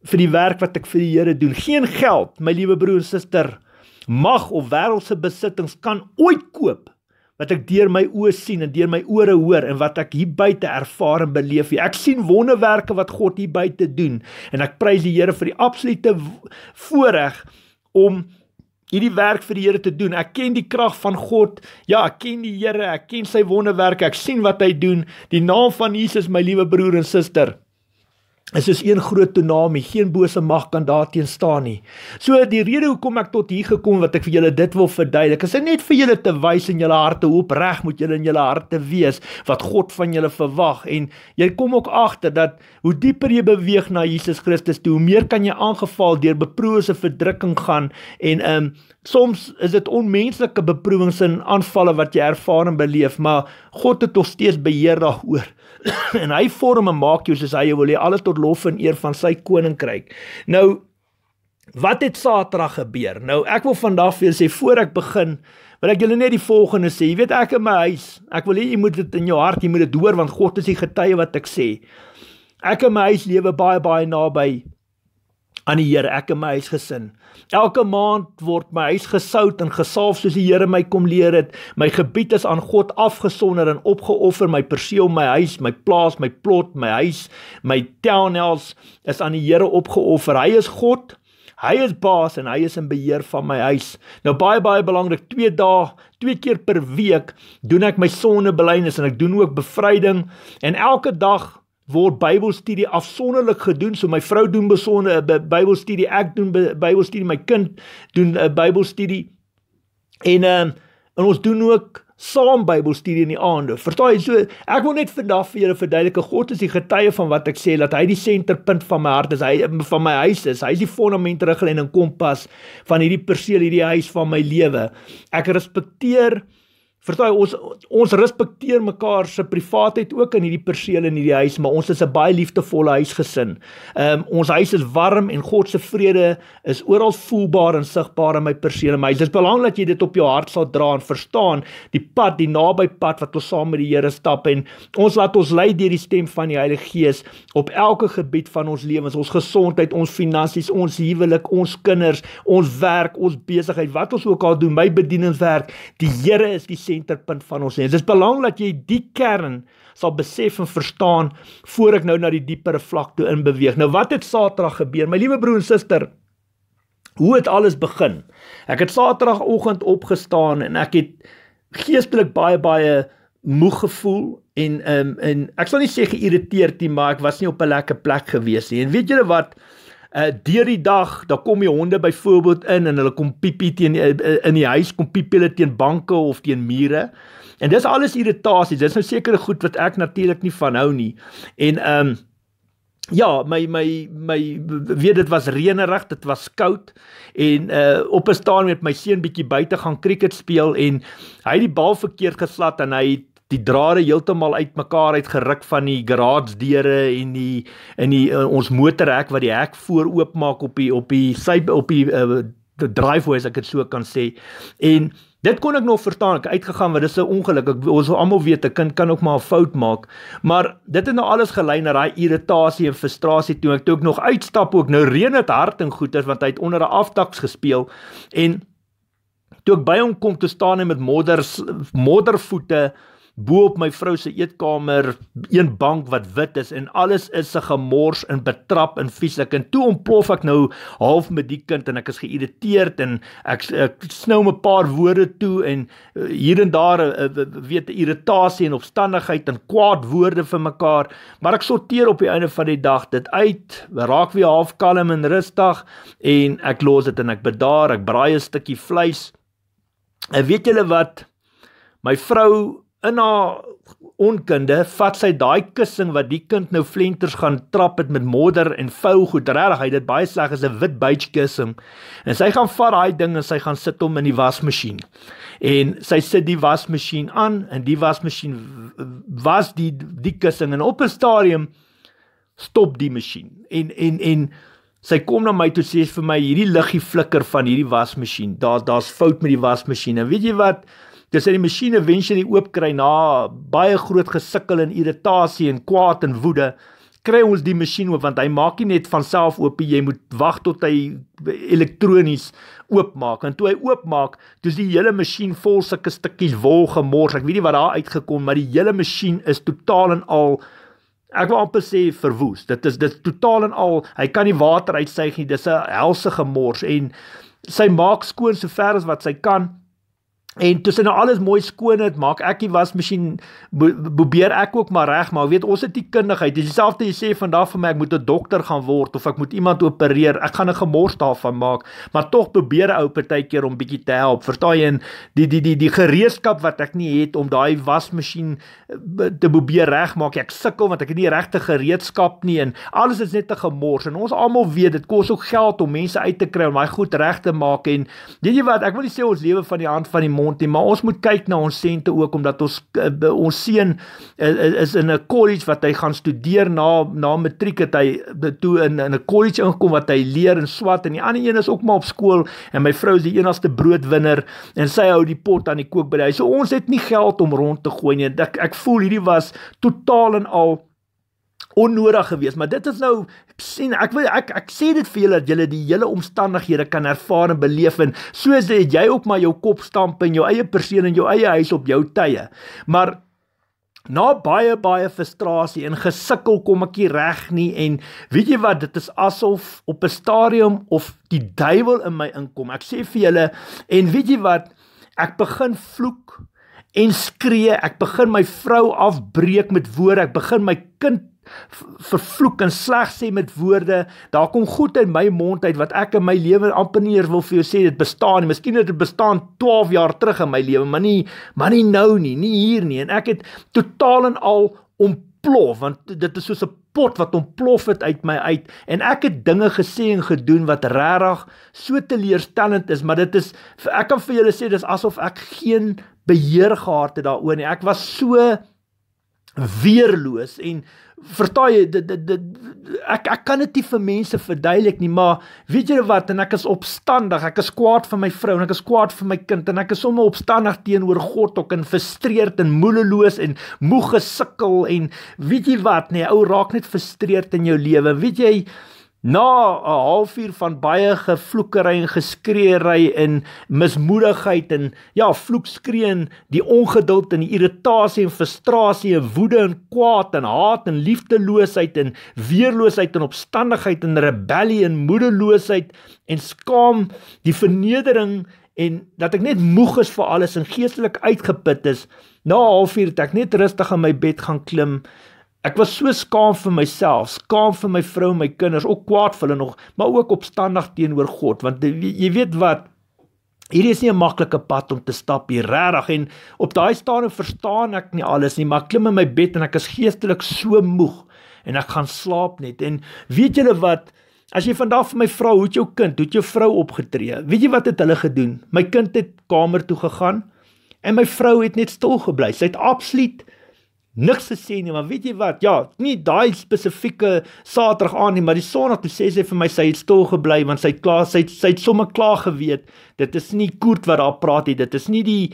vir die werk wat ek vir die Here doen. Geen geld, my liewe broer en suster, mag of wêreldse besittings kan ooit koop wat ek deur my oë sien en deur my ore hoor en wat ek hier buite ervaar en beleef. Ek sien wonderwerke wat God hier buite doen en ek prys die Here vir die absolute voorreg om hierdie werk vir die Here te doen. Ek ken die krag van God. Ja, ek ken die Here. Ek ken sy wonderwerke. Ek sien wat hy doen. Die naam van Jesus, my liewe broer en suster. Dit is een groot tsunami, geen bose mag kan daarteen staan nie. So die rede hoekom ek tot hier gekom wat ek vir julle dit wil verduidelik, is net vir julle te wys in julle harte hoe opreg moet julle in julle harte wees wat God van julle verwag en jy kom ook agter dat hoe dieper jy beweeg na Jesus Christus, toe, hoe meer kan jy aangeval deur beproewinge, verdrukking gaan en ehm um, soms is dit onmenslike beproewings en aanvalle wat jy ervaar en beleef, maar God het tog steeds beheer daaroor. en hy vorm en maak jou soos hy wil hê alles tot lof en eer van sy koninkryk. Nou wat het Saterdag gebeur? Nou ek wil vandag vir julle sê voor ek begin wil ek julle net die volgende sê. Jy weet ek in my huis, ek wil hê jy moet dit in jou hart, jy moet dit hoor want God is die getuie wat ek sê. Ek in my huis lewe baie baie naby aan die Here, ek in my huis gesin. Elke maand word my huis gesout en gesalf soos die Here my kom leer het. My gebied is aan God afgesonder en opgeoffer. My perseel, my huis, my plaas, my plot, my huis, my townhouse is aan die Here opgeoffer. Hy is God. Hy is baas en hy is in beheer van my huis. Nou baie baie belangrik, 2 dae, 2 keer per week doen ek my sondebelydenis en ek doen ook bevryding en elke dag word Bybelstudie afsonderlik gedoen. So my vrou doen besonder eh, Bybelstudie, ek doen Bybelstudie, my kind doen 'n eh, Bybelstudie. En ehm um, en ons doen ook saam Bybelstudie in die aande. Verstaan jy? So ek wil net vandag vir julle verduidelike God is die getuie van wat ek sê dat hy die senterpunt van my hart is. Hy van my huis is. Hy is die fondament riglyn en kompas van hierdie perseel, hierdie huis van my lewe. Ek respekteer Verstaan ons ons respekteer mekaar se privaatheid ook in hierdie perseel en hierdie huis, maar ons is 'n baie liefdevolle huisgesin. Ehm um, ons huis is warm en God se vrede is oral voelbaar en sigbaar in my perseel en my. Dit is belangrik dat jy dit op jou hart sal dra en verstaan die pad, die naby pad wat ons saam met die Here stap en ons laat ons lei deur die stem van die Heilige Gees op elke gebied van ons lewens, ons gesondheid, ons finansies, ons huwelik, ons kinders, ons werk, ons besigheid, wat ons ook al doen, my bedieningswerk. Die Here is die senterpunt van ons lewe. Dit is belangrik dat jy die kern sal besef en verstaan voor ek nou na die diepere vlak toe inbeweeg. Nou wat het Saterdag gebeur? My liewe broer en suster, hoe het alles begin? Ek het Saterdagoggend opgestaan en ek het geestelik baie baie moeg gevoel en ehm um, en ek sal nie sê geïrriteerd nie, maar ek was nie op 'n lekker plek gewees nie. En weet julle wat? Eh, deur die dag, daar kom die honde byvoorbeeld in en hulle kom piepie teen uh, in die huis kom piepie hulle teen banke of teen mure. En dis alles irritasies. Dis nou sekere goed wat ek natuurlik nie van hou nie. En ehm um, Ja, my my my weet dit was reënerig, dit was koud en uh op 'n staan met my seun bietjie buite gaan cricket speel en hy het die bal verkeerd geslat en hy het die drade heeltemal uitmekaar uitgeruk van die garagedeure en die in die uh, ons motorhek wat die hek voor oopmaak op die op die sy op die uh, driveway as ek dit so kan sê. En dit kon ek nog verstaan, ek uitgegaan want dis 'n ongeluk. Ek, ons almal weet 'n kind kan ook maar 'n fout maak. Maar dit het nou alles gelei na daai irritasie en frustrasie toe ek toe ook nog uitstap ook nou reën dit hard en goeters want hy het onder 'n aftaks gespeel en toe ek by hom kom te staan en met modder modder voete bo op my vrou se eetkamer een bank wat wit is en alles is se gemors en betrap en vieslik en toe ontplof ek nou half met die kind en ek is geïrriteerd en ek, ek snou 'n paar woorde toe en eh, hier en daar eh, eh, weet irritasie en opstandigheid en kwaad woorde vir mekaar maar ek sorteer op die einde van die dag dit uit raak weer half kalm en rustig en ek los dit en ek bedaar ek braai 'n stukkie vleis en weet julle wat My vrou in haar onkunde vat sy daai kussing wat die kind nou flenters gaan trap het met modder en vou goed regtig hy dit baie sleg is 'n wit beige kussing en sy gaan vat daai ding en sy gaan sit hom in die wasmasjien en sy sit die wasmasjien aan en die wasmasjien was die die kussing en op 'n stadium stop die masjien en en en Sy kom na my toe sê vir my hierdie liggie flikker van hierdie wasmasjien. Daar's daar's fout met die wasmasjien. En weet jy wat? Dis uit die masjiene eventually oop kry na baie groot gesukkel en irritasie en kwaad en woede kry ons die masjien oop want hy maak nie net van self oop jy moet wag tot hy elektronies oopmaak en toe hy oopmaak dis die hele masjien vol sulke stukkies wol gemors ek weet nie wat daar uitgekom maar die hele masjien is totaal en al ek wil amper sê verwoes dit is dit totaal en al hy kan nie water uitsuig nie dis 'n helse gemors en sy maak skoon so ver as wat sy kan En tussen nou alles mooi skoon het, maak ek die wasmasjien probeer ek ook maar reg, maar weet ons het die kundigheid. Dis dieselfde jy sê vandag vir my ek moet 'n dokter gaan word of ek moet iemand opereer. Ek gaan 'n gemors daarvan maak, maar tog probeer ou partykeer om bietjie te help. Verstaan jy en die die die die gereedskap wat ek nie het om daai wasmasjien eh, te probeer regmaak. Ek sukkel want ek het nie regte gereedskap nie en alles is net 'n gemors. En ons almal weet dit kos ook geld om mense uit te kry om daai goed reg te maak en weet jy wat, ek wil nie sê ons lewe van die hand van die mond, rond nie, maar ons moet kyk na ons sente ook omdat ons eh, ons seun eh, eh, is in 'n college wat hy gaan studeer na na matriek het hy toe in in 'n college ingekom wat hy leer in swat en die ander een is ook maar op skool en my vrou is die enigste broodwinner en sy hou die pot aan die kook by die huis. So ons het nie geld om rond te gooi nie. Ek ek voel hierdie was totaal en al onnodig gewees, maar dit is nou sien ek wil ek ek sê dit vir julle dat julle die hele omstandighede kan ervaar en beleef en soos dit jy op maar jou kop stamp in jou eie persoon en jou eie huis op jou tye. Maar na baie baie frustrasie en gesukkel kom ek nie reg nie en weet jy wat dit is asof op 'n stadium of die duiwel in my inkom. Ek sê vir julle en weet jy wat ek begin vloek en skree ek begin my vrou afbreek met woorde ek begin my kind vervloek en sleg sê met woorde. Daar kom goed uit my mond uit wat ek in my lewe amper nie eer wil vir jou sê dit bestaan nie. Miskien het dit bestaan 12 jaar terug in my lewe, maar nie maar nie nou nie, nie hier nie. En ek het totaal en al ontplof want dit is soos 'n pot wat ontplof het uit my uit en ek het dinge gesê en gedoen wat regtig so teleurstellend is, maar dit is ek kan vir julle sê dis asof ek geen beheer gehad het daaroor nie. Ek was so weerloos en vertaai dit dit dit ek ek kan dit nie vir mense verduidelik nie maar weet julle wat en ek is opstandig ek is kwaad vir my vrou en ek is kwaad vir my kind en ek is sommer opstandig teenoor God ook en frustreerd en moedeloos en moeg gesukkel en weet jy wat nee ou raak net frustreerd in jou lewe weet jy Na 'n halfuur van baie gevloekery en geskreeery en mismoedigheid en ja, vloekskreeën, die ongeduld en die irritasie en frustrasie en woede en kwaad en haat en liefdeloosheid en weerloosheid en opstandigheid en rebellie en moedeloosheid en skaam, die vernedering en dat ek net moeg is vir alles en geestelik uitgeput is, na 'n halfuur het ek net rustig in my bed gaan klim Ek was so skaam vir myself, skaam vir my vrou en my kinders, ook kwaad vir hulle nog, maar ook opstandig teenoor God, want jy weet wat Hier is nie 'n maklike pad om te stap hier regtig en op daai stadium verstaan ek nie alles nie maar klim in my bed en ek is geestelik so moeg en ek gaan slaap net en weet julle wat as jy vandag vir my vra hoe het jou kind hoe het jou vrou opgetree weet jy wat het hulle gedoen my kind het kamer toe gegaan en my vrou het net stil gebly sy het absoluut niks gesê nie, maar weet jy wat? Ja, nie daai spesifieke Saterdag aan nie, maar die Sondag toe sê sy vir my sy het stil gebly want sy het klaar sy het, sy het sommer klaar geweet. Dit is nie Koert wat daar praat nie, dit is nie die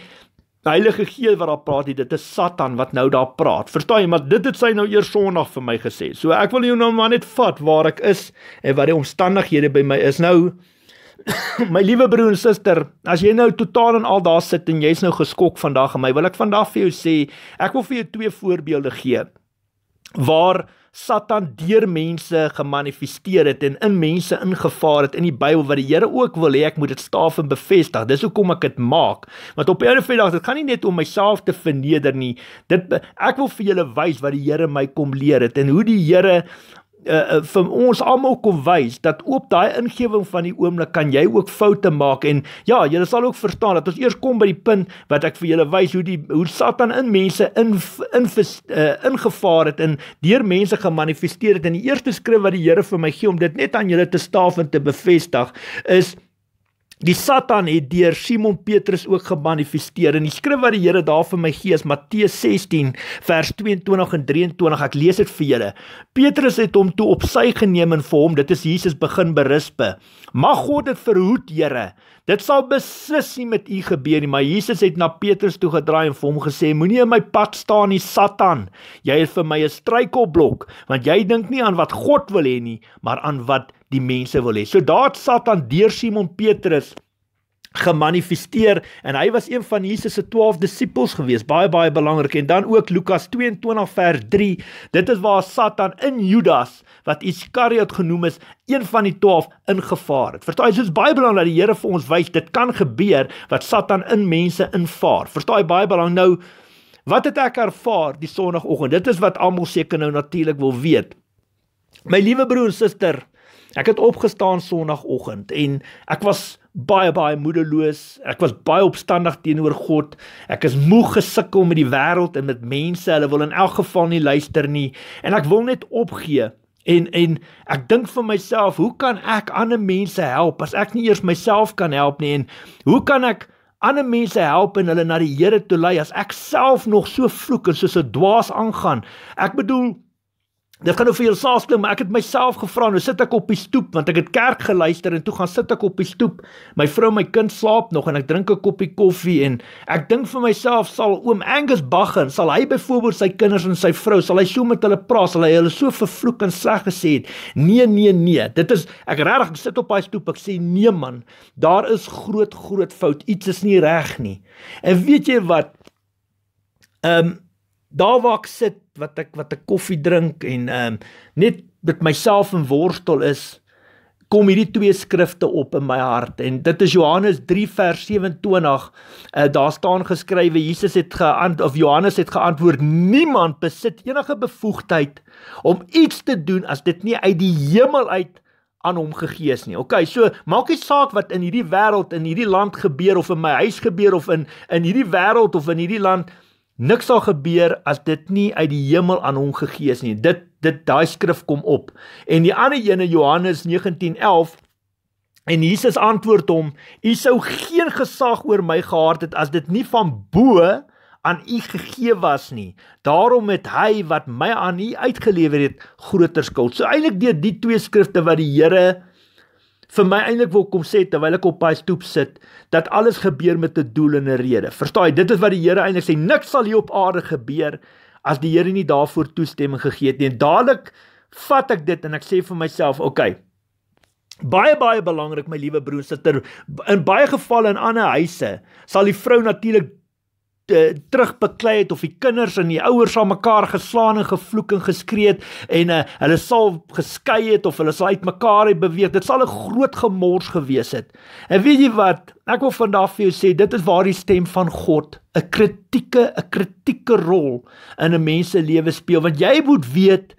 Heilige Gees wat daar praat nie, dit is Satan wat nou daar praat. Verstaan jy, maar dit het sy nou eers Sondag vir my gesê. So ek wil jou nou maar net vat waar ek is en wat die omstandighede by my is nou. my liewe broer en suster, as jy nou totaal en al daar sit en jy's nou geskok vandag en my wil ek vandag vir jou sê, ek wil vir jou twee voorbeelde gee waar Satan deur mense gemanifesteer het en in mense ingevaar het in die Bybel wat die Here ook wil hê ek moet dit staaf en bevestig. Dis hoekom ek dit maak. Want op 'n ander vyfdag, dit gaan nie net om myself te verneder nie. Dit ek wil vir julle wys wat die Here my kom leer het en hoe die Here uh, vir ons almal kom wys dat op daai ingewing van die oomblik kan jy ook foute maak en ja, jy sal ook verstaan dat ons eers kom by die punt wat ek vir julle wys hoe die hoe Satan in mense in in uh, eh, ingevaar het en deur mense gemanifesteer het in die eerste skrif wat die Here vir my gee om dit net aan julle te staaf en te bevestig is Die Satan het deur Simon Petrus ook gemanifesteer. En die skrif wat die Here daar vir my gee is Matteus 16 vers 22 en 23. Ek lees dit vir julle. Petrus het hom toe op sy geneem en vir hom, dit is Jesus begin berispe. Mag God dit verhoed, Here, Dit sal beslis nie met u gebeur nie, maar Jesus het na Petrus toe gedraai en vir hom gesê: Moenie in my pad staan nie, Satan. Jy is vir my 'n struikelblok, want jy dink nie aan wat God wil hê nie, maar aan wat die mense wil hê. So daar het Satan deur Simon Petrus gemanifesteer en hy was een van Jesus se 12 disippels gewees baie baie belangrik en dan ook Lukas 22 vers 3 dit is waar Satan in Judas wat Iskariot genoem is een van die 12 ingevaar het verstaan jy dit is baie belangrik dat die Here vir ons wys dit kan gebeur wat Satan in mense invaar verstaan jy baie belangrik nou wat het ek ervaar die sonoggend dit is wat almal seker nou natuurlik wil weet my liewe broer en suster Ek het opgestaan sonoggend en ek was baie baie moedeloos. Ek was baie opstandig teenoor God. Ek is moeg gesukkel met die wêreld en met mense. Hulle wil in elk geval nie luister nie en ek wil net opgee. En en ek dink vir myself, hoe kan ek ander mense help as ek nie eers myself kan help nie en hoe kan ek ander mense help en hulle na die Here toe lei as ek self nog so vloek en soos 'n dwaas aangaan? Ek bedoel, Dit gaan nou vir jou saaks klink, maar ek het myself gevra, nou sit ek op die stoep want ek het kerk geluister en toe gaan sit ek op die stoep. My vrou en my kind slaap nog en ek drink 'n koppie koffie en ek dink vir myself sal oom Angus Bagger, sal hy byvoorbeeld sy kinders en sy vrou, sal hy so met hulle praat, sal hy hulle so vervloek en sleg gesê het? Nee, nee, nee. Dit is ek regtig sit op daai stoep, ek sê nee man, daar is groot groot fout. Iets is nie reg nie. En weet jy wat? Ehm um, daar waar ek sit wat ek wat ek koffie drink en ehm um, net met myself in wortel is kom hierdie twee skrifte op in my hart en dit is Johannes 3 vers 27. Uh, eh, daar staan geskrywe Jesus het geantwoord of Johannes het geantwoord niemand besit enige bevoegdheid om iets te doen as dit nie uit die hemel uit aan hom gegee is nie. OK, so maak nie saak wat in hierdie wêreld in hierdie land gebeur of in my huis gebeur of in in hierdie wêreld of in hierdie land Niks sal gebeur as dit nie uit die hemel aan hom gegee is nie. Dit dit daai skrif kom op. En die ander ene Johannes 19:11 En Jesus antwoord hom: U sou geen gesag oor my gehad het as dit nie van bo aan u gegee was nie. Daarom het hy wat my aan u uitgelewer het groter skuld. So eintlik deur die twee skrifte wat die Here uh vir my eintlik wil kom sê terwyl ek op daai stoep sit dat alles gebeur met 'n doel en 'n rede. Verstaan jy? Dit is wat die Here eintlik sê, niks sal hier op aarde gebeur as die Here nie daarvoor toestemming gegee het nie. En dadelik vat ek dit en ek sê vir myself, "Oké. Okay, baie baie belangrik, my liewe broer, sister, in baie gevalle in ander huise sal die vrou natuurlik uh, eh, terugbeklei het of die kinders en die ouers aan mekaar geslaan en gevloek en geskree het en uh, hulle sal geskei het of hulle sal uitmekaar het beweeg. Dit sal 'n groot gemors gewees het. En weet jy wat? Ek wil vandag vir jou sê dit is waar die stem van God 'n kritieke 'n kritieke rol in 'n mens se lewe speel want jy moet weet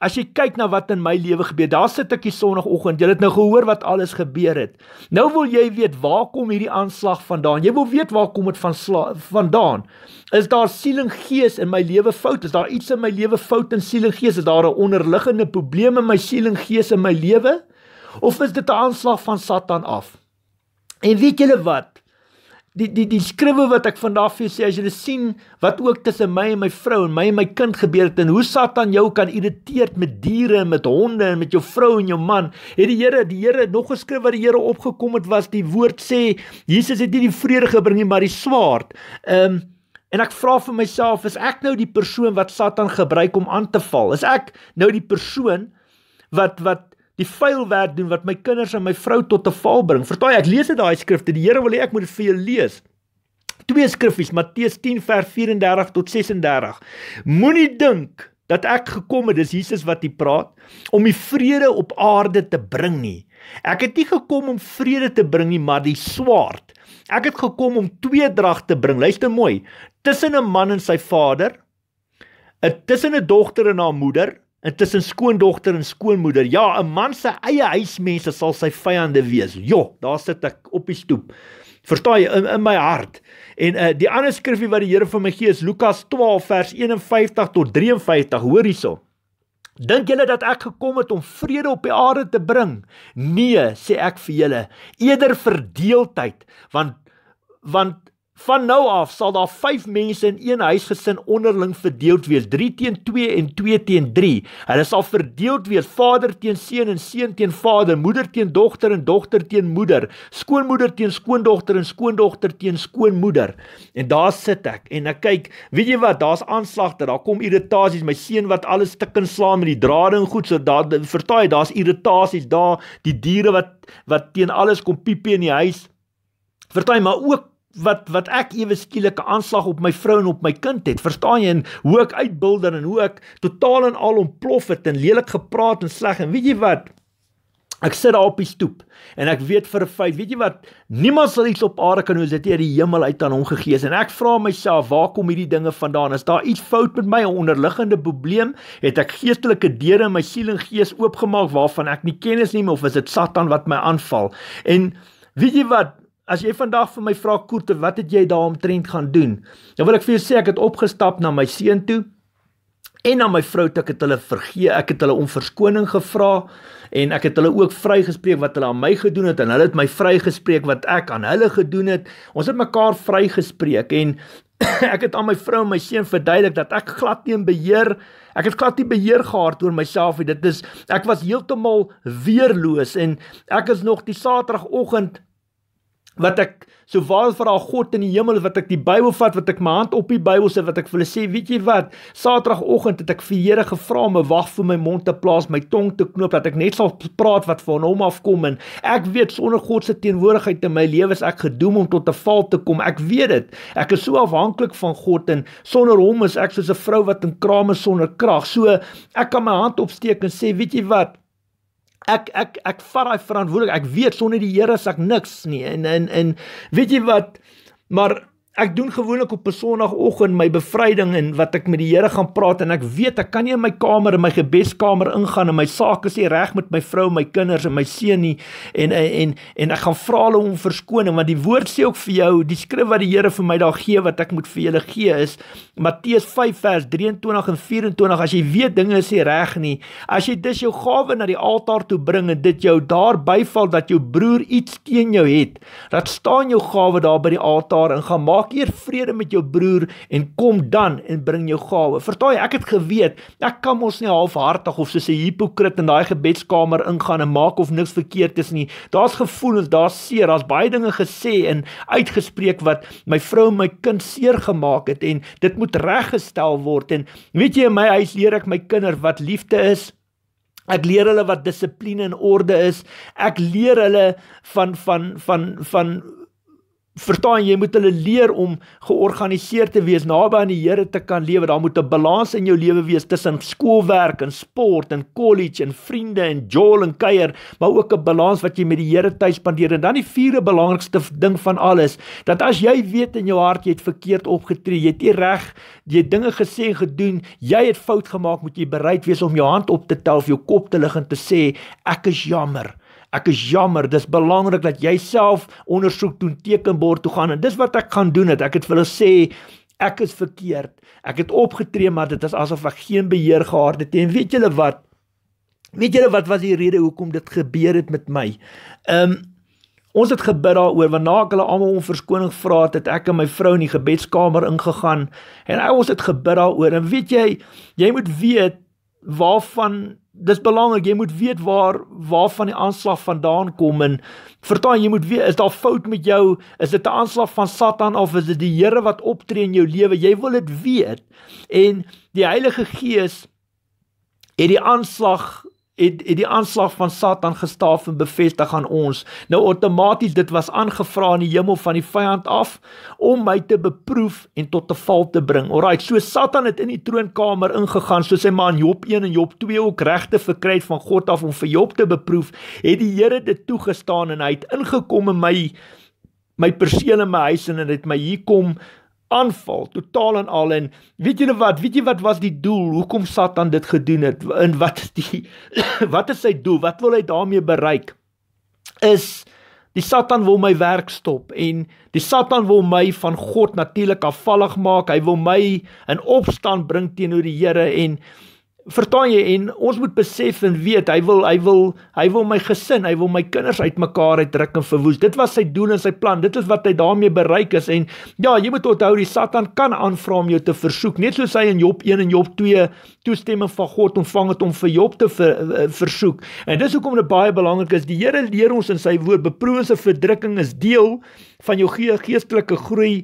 As jy kyk na wat in my lewe gebeur, daar sit ek hier sonoggend. Jy het nou gehoor wat alles gebeur het. Nou wil jy weet waar kom hierdie aanslag vandaan? Jy wil weet waar kom dit van vandaan? Is daar siel en gees in my lewe fout? Is daar iets in my lewe fout in siel en gees? Is daar 'n onderliggende probleem in my siel en gees in my lewe? Of is dit 'n aanslag van Satan af? En weet julle wat? die die die skrywe wat ek van daardie sê as jy dit sien wat ook tussen my en my vrou en my en my kind gebeur het en hoe Satan jou kan irriteer met diere en met honde en met jou vrou en jou man het die Here die Here nog geskryf wat die Here opgekom het was die woord sê Jesus het nie die vrede gebring nie maar die swaard um, en ek vra vir myself is ek nou die persoon wat Satan gebruik om aan te val is ek nou die persoon wat wat die vuil werk doen wat my kinders en my vrou tot 'n val bring. Vertaai, ek lees net daai skrifte. Die Here wil hê ek moet dit vir julle lees. Twee skriffies, Matteus 10 vers 34 tot 36. Moenie dink dat ek gekom het, dis Jesus wat hier praat, om die vrede op aarde te bring nie. Ek het nie gekom om vrede te bring nie, maar die swaard. Ek het gekom om tweedrag te bring. Luister mooi. Tussen 'n man en sy vader, 'n tussen 'n dogter en haar moeder, intussen skoondogter en skoonmoeder. Ja, 'n man se eie huismense sal sy vyande wees. Jo, daar sit ek op die stoep. Verstaan jy in, in my hart. En uh, die ander skrifgie wat die Here vir my gee is Lukas 12 vers 51 tot 53. Hoor hierso. Dink julle dat ek gekom het om vrede op die aarde te bring? Nee, sê ek vir julle, eerder verdeeldheid, want want Van nou af sal daar 5 mense in een huisgesin onderling verdeeld wees, 3 teen 2 en 2 teen 3. Hulle sal verdeeld wees: vader teen seun en seun teen vader, moeder teen dogter en dogter teen moeder, skoonmoeder teen skoondogter en skoondogter teen skoonmoeder. En daar sit ek en ek kyk, weet jy wat, daar's aanslagte, daar kom irritasies, my seun wat alles tikken slaam met die drade en goed, so daar vertaai, daar's irritasies daar, die diere wat wat teen alles kom piepie in die huis. Vertaai maar ook wat wat ek ewe skielike aanslag op my vrou en op my kind het. Verstaan jy en hoe ek uitbilder en hoe ek totaal en al ontplof het en lelik gepraat en sleg en weet jy wat? Ek sit daar op die stoep en ek weet vir 'n feit, weet jy wat, niemand sal iets op aarde kan doen as dit uit die hemel uit aan hom gegee is en ek vra myself, waar kom hierdie dinge vandaan? Is daar iets fout met my onderliggende probleem? Het ek geestelike deure in my siel en gees oopgemaak waarvan ek nie kennis neem of is dit Satan wat my aanval? En weet jy wat, As jy vandag vir my vra Koerte, wat het jy daaromtrent gaan doen? Dan wil ek vir jou sê ek het opgestap na my seun toe en na my vrou toe. Ek het hulle vergeef, ek het hulle om verskoning gevra en ek het hulle ook vrygespreek wat hulle aan my gedoen het en hulle het my vrygespreek wat ek aan hulle gedoen het. Ons het mekaar vrygespreek en ek het aan my vrou en my seun verduidelik dat ek glad nie 'n beheer ek het glad nie beheer gehad oor myself nie. Dit is ek was heeltemal weerloos en ek is nog die Saterdagoggend wat ek so waar vir daai God in die hemel wat ek die Bybel vat wat ek my hand op die Bybel sit wat ek vir hulle sê weet jy wat Saterdagoggend het ek vir Here gevra om 'n wag vir my mond te plaas my tong te knoop dat ek net sal praat wat van hom afkom en ek weet sonder God se teenwoordigheid in my lewe is ek gedoem om tot 'n val te kom ek weet dit ek is so afhanklik van God en sonder hom is ek soos 'n vrou wat in kraam is sonder krag so ek kan my hand opsteek en sê weet jy wat ek ek ek vat daai verantwoordelik. Ek weet sonder die Here se ek niks nie. En en en weet jy wat? Maar Ek doen gewoonlik op 'n Sondagoggend my bevryding en wat ek met die Here gaan praat en ek weet ek kan nie in my kamer in my gebedskamer ingaan en my saak is reg met my vrou, my kinders en my seun nie en en en ek gaan vra hulle om verskoning want die woord sê ook vir jou die skrif wat die Here vir my daar gee wat ek moet vir julle gee is Matteus 5 vers 23 en 24 as jy weet dinge is reg nie as jy dis jou gawe na die altaar toe bring en dit jou daar byval dat jou broer iets teen jou het dat staan jou gawe daar by die altaar en gaan maak maak eers vrede met jou broer en kom dan en bring jou gawe. Vertooi, ek het geweet, ek kan mos nie halfhartig of soos 'n hipokrit in daai gebedskamer ingaan en maak of niks verkeerd is nie. Daar's gevoelens, daar's seer, daar's baie dinge gesê en uitgespreek wat my vrou en my kind seer gemaak het en dit moet reggestel word en weet jy in my huis leer ek my kinders wat liefde is. Ek leer hulle wat dissipline en orde is. Ek leer hulle van van van van, van verstaan jy moet hulle leer om georganiseerd te wees, naby aan die Here te kan lewe. Daar moet 'n balans in jou lewe wees tussen skoolwerk en sport en college en vriende en jol en kuier, maar ook 'n balans wat jy met die Here tyd spandeer. En dan die vierde belangrikste ding van alles, dat as jy weet in jou hart jy het verkeerd opgetree, jy het nie reg jy dinge gesê en gedoen, jy het fout gemaak, moet jy bereid wees om jou hand op te tel of jou kop te lig en te sê ek is jammer. Ek is jammer, dis belangrik dat jy self ondersoek doen tekenbord toe gaan en dis wat ek gaan doen het. Ek het vir hulle sê ek is verkeerd. Ek het opgetree maar dit is asof ek geen beheer gehad het en weet julle wat? Weet julle wat was die rede hoekom dit gebeur het met my? Um ons het gebid daaroor want na ek hulle almal om verskoning vra het, het ek en my vrou in die gebedskamer ingegaan en ons het gebid daaroor en weet jy, jy moet weet waarvan dis belangrik jy moet weet waar waarvan die aanslag vandaan kom en vertaan jy moet weet is daar fout met jou is dit 'n aanslag van Satan of is dit die Here wat optree in jou lewe jy wil dit weet en die Heilige Gees het die aanslag het het die aanslag van Satan gestaaf en bevestig aan ons. Nou outomaties dit was aangevra in die hemel van die vyand af om my te beproef en tot 'n val te bring. Alraight, so Satan het in die troonkamer ingegaan soos hy maar in Job 1 en Job 2 ook regte verkry het van God af om vir Job te beproef, het die Here dit toegestaan en hy het ingekom in my my perseel in my huis en het my hier kom aanval totaal en al en weet julle wat weet jy wat was die doel hoekom Satan dit gedoen het in wat die wat is sy doel wat wil hy daarmee bereik is die Satan wil my werk stop en die Satan wil my van God natuurlik afvallig maak hy wil my in opstand bring teenoor die Here en Verstaan jy en ons moet besef en weet hy wil hy wil hy wil my gesin, hy wil my kinders uitmekaar uitdruk en verwoes. Dit was sy doel en sy plan. Dit is wat hy daarmee bereik is en ja, jy moet onthou die Satan kan aanvra om jou te versoek, net soos hy in Job 1 en Job 2 toestemming van God ontvang het om vir Job te ver, eh, versoek. En dis hoekom dit baie belangrik is. Die Here leer ons in sy woord beproewings en verdrukking is deel van jou geestelike groei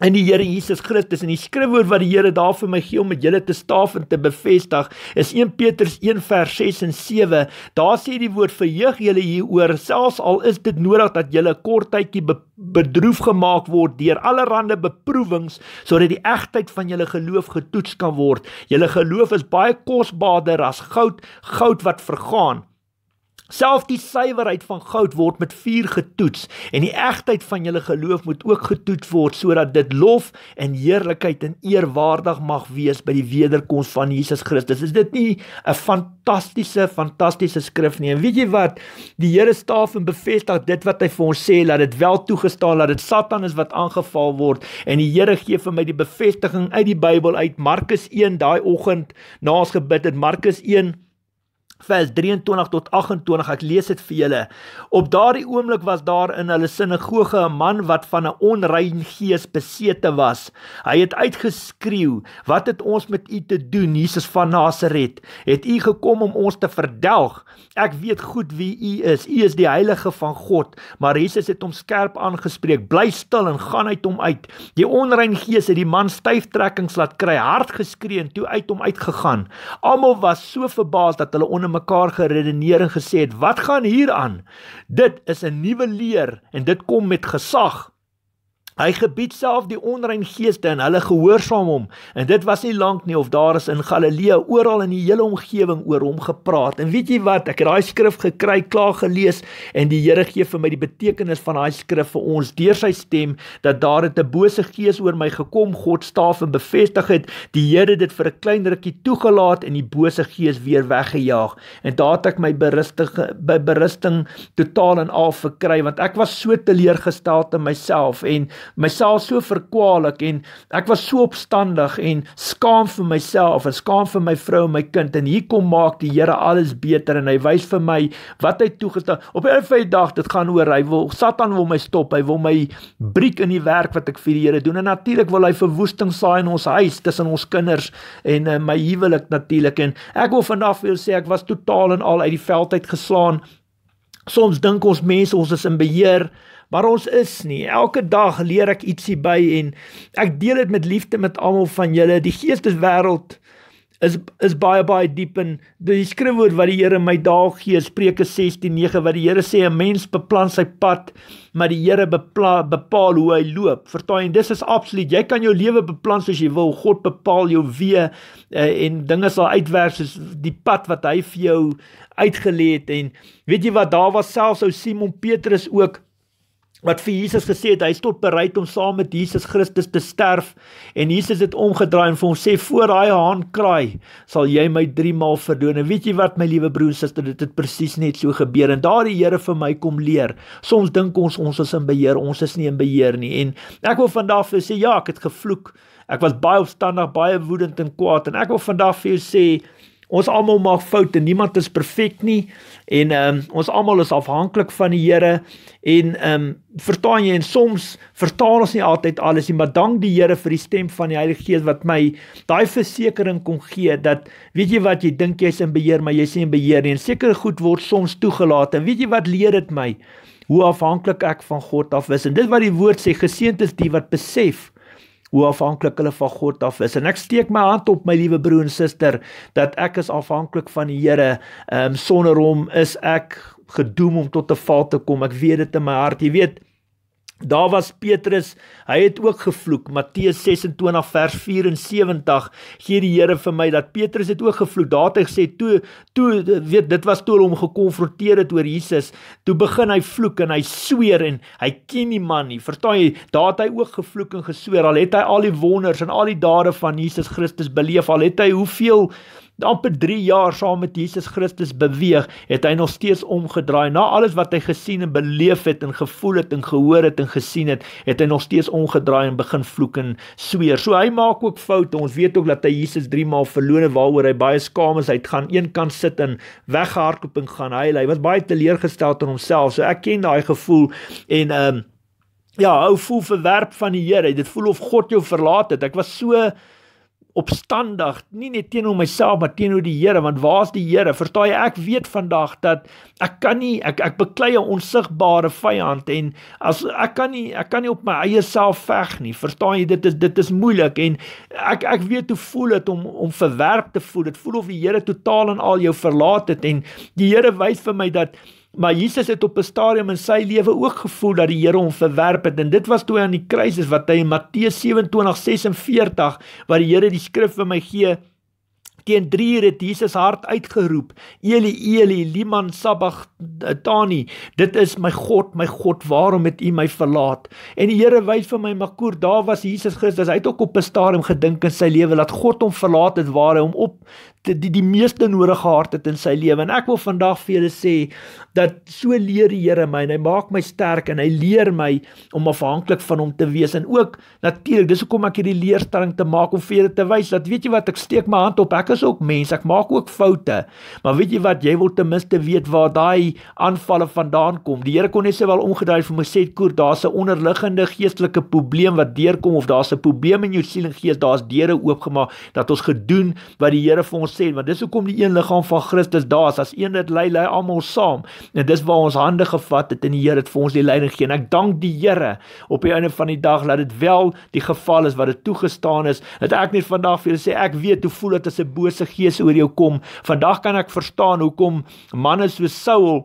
in die Here Jesus Christus en die skrifwoord wat die Here daar vir my gee om met julle te staaf en te bevestig is 1 Petrus 1 vers 6 en 7. Daar sê die woord verheug julle hieroor selfs al is dit nodig dat julle kort tydjie bedroef gemaak word deur allerlei beproewings sodat die egtheid van julle geloof getoets kan word. Julle geloof is baie kosbaarder as goud, goud wat vergaan. Self die suiwerheid van goud word met vuur getoets en die egtheid van julle geloof moet ook getoets word sodat dit lof en heerlikheid en eer waardig mag wees by die wederkoms van Jesus Christus. Is dit nie 'n fantastiese fantastiese skrif nie? En weet jy wat? Die Here staaf en bevestig dit wat hy vir ons sê dat dit wel toegestaan dat dit Satan is wat aangeval word en die Here gee vir my die bevestiging uit die Bybel uit Markus 1 daai oggend na ons gebid het Markus 1 vers 23 tot 28 ek lees dit vir julle op daardie oomblik was daar in hulle sinagoge 'n man wat van 'n onrein gees besete was hy het uitgeskreeu wat het ons met u te doen Jesus van Nasaret het u gekom om ons te verdelg ek weet goed wie u is u is die heilige van God maar Jesus het hom skerp aangespreek bly stil en gaan uit hom uit die onrein gees het die man styftrekkings laat kry hard geskree en toe uit hom uitgegaan almal was so verbaas dat hulle onder mekaar geredeneer en gesê het, "Wat gaan hier aan? Dit is 'n nuwe leer en dit kom met gesag." Hy gebied self die onrein geeste en hulle gehoorsaam hom. En dit was nie lank nie of daar is in Galilea oral in die hele omgewing oor hom gepraat. En weet jy wat? Ek het daai skrif gekry, klaar gelees en die Here gee vir my die betekenis van daai skrif vir ons deur sy stem dat daar het 'n bose gees oor my gekom, God staaf en bevestig het. Die Here dit vir 'n klein rukkie toegelaat en die bose gees weer weggejaag. En daar het ek my berusting by berusting totaal en al verkry want ek was so teleurgesteld in myself en myself so verkwal ek en ek was so opstandig en skaam vir myself en skaam vir my vrou en my kind en hier kom maak die Here alles beter en hy wys vir my wat hy toegestaan op 'n feit dag dit gaan oor hy wil Satan wil my stop hy wil my breek in die werk wat ek vir die Here doen en natuurlik wil hy verwoesting saai in ons huis tussen ons kinders en uh, my huwelik natuurlik en ek wil vandag vir julle sê ek was totaal en al uit die veld uit geslaan soms dink ons mense ons is in beheer maar ons is nie. Elke dag leer ek ietsie by en ek deel dit met liefde met almal van julle. Die geesteswêreld is is baie baie diep in die skrifwoord wat die Here my daag gee, Spreuke 16:9 wat die Here sê 'n mens beplan sy pad, maar die Here bepla bepaal hoe hy loop. Vertaai en dis is absoluut. Jy kan jou lewe beplan soos jy wil. God bepaal jou weë eh, en dinge sal uitwerk soos die pad wat hy vir jou uitgelê het en weet jy wat daar was selfs ou Simon Petrus ook wat vir Jesus gesê het hy is tot bereid om saam met Jesus Christus te sterf en Jesus het omgedraai en vir hom sê voor daai haan kraai sal jy my 3 maal verdoen en weet jy wat my liewe broer en suster dit het presies net so gebeur en daardie Here vir my kom leer soms dink ons ons is in beheer ons is nie in beheer nie en ek wil vandag vir sê ja ek het gevloek ek was baie opstandig baie woedend en kwaad en ek wil vandag vir jou sê Ons almal maak foute, niemand is perfek nie en um, ons almal is afhanklik van die Here en ehm um, vertaan jy en soms vertaal ons nie altyd alles nie, maar dank die Here vir die stem van die Heilige Gees wat my daai versekering kon gee dat weet jy wat jy dink jy's in beheer, maar jy's nie in beheer nie. En sekere goed word soms toegelaat en weet jy wat leer dit my hoe afhanklik ek van God af is. En dit wat die woord sê, geseënd is die wat besef hoe afhanklik hulle van God af is. En ek steek my hand op my liewe broer en suster dat ek is afhanklik van die Here. Ehm um, sonder hom is ek gedoem om tot 'n val te kom. Ek weet dit in my hart. Jy weet, Daar was Petrus, hy het ook gevloek. Matteus 26 vers 74 gee die Here vir my dat Petrus het ook gevloek. Daar het hy gesê toe toe weet dit was toe hom gekonfronteer het oor Jesus, toe begin hy vloek en hy sweer en hy ken nie man nie. Verstaan jy? Daar het hy ook gevloek en gesweer. Al het hy al die wonders en al die dade van Jesus Christus beleef, al het hy hoeveel amper 3 jaar saam met Jesus Christus beweeg, het hy nog steeds omgedraai. Na alles wat hy gesien en beleef het en gevoel het en gehoor het en gesien het, het hy nog steeds omgedraai en begin vloek en sweer. So hy maak ook foute. Ons weet ook dat hy Jesus 3 maal verloon het waaroor hy baie skaam is. Hy het gaan een kant sit en weggehardloop en gaan huil. Hy was baie teleurgesteld in homself. So ek ken daai gevoel en ehm um, ja, hou voel verwerp van die Here. Dit voel of God jou verlaat het. Ek was so opstandig nie net teenoor myself maar teenoor die Here want waar's die Here verstaan jy ek weet vandag dat ek kan nie ek ek beklei 'n onsigbare vyand en as ek kan nie ek kan nie op my eie self veg nie verstaan jy dit is dit is moeilik en ek ek weet hoe voel dit om om verwerp te voel dit voel of die Here totaal en al jou verlaat het en die Here wys vir my dat maar Jesus het op 'n stadium in sy lewe ook gevoel dat die Here hom verwerp het en dit was toe aan die kruis is wat hy in Matteus 27:46 wat die Here die skrif vir my gee Teen 3 uur het Jesus hard uitgeroep: "Eli, Eli, lima sabachthani." Eh, dit is my God, my God, waarom het U my verlaat? En die Here wys vir my makoor, daar was Jesus Christus. Hy het ook op 'n stadium gedink in sy lewe dat God hom verlaat het waar hy hom op die die, die meeste nodige hart het in sy lewe. En ek wil vandag vir julle sê dat so leer die Here my en hy maak my sterk en hy leer my om afhanklik van hom te wees en ook natuurlik dis hoekom ek hierdie leerstelling te maak om vir julle te wys dat weet jy wat ek steek my hand op ek is ook mens, ek maak ook foute. Maar weet jy wat, jy wil ten minste weet waar daai aanvalle vandaan kom. Die Here kon net sê wel omgedraai vir my sê koer, daar's 'n onderliggende geestelike probleem wat deurkom of daar's 'n probleem in jou siel en gees, daar's deure oopgemaak dat ons gedoen wat die Here vir ons sê, want dis hoekom die een liggaam van Christus daar's, as een dit lei, lei almal saam. En dis waar ons hande gevat het en die Here het vir ons die leiding gegee. Ek dank die Here op die einde van die dag dat dit wel die geval is wat dit toegestaan is. Dat ek net vandag vir julle sê ek weet hoe voel dit as 'n goddelose gees oor jou kom. Vandag kan ek verstaan hoekom manne so Saul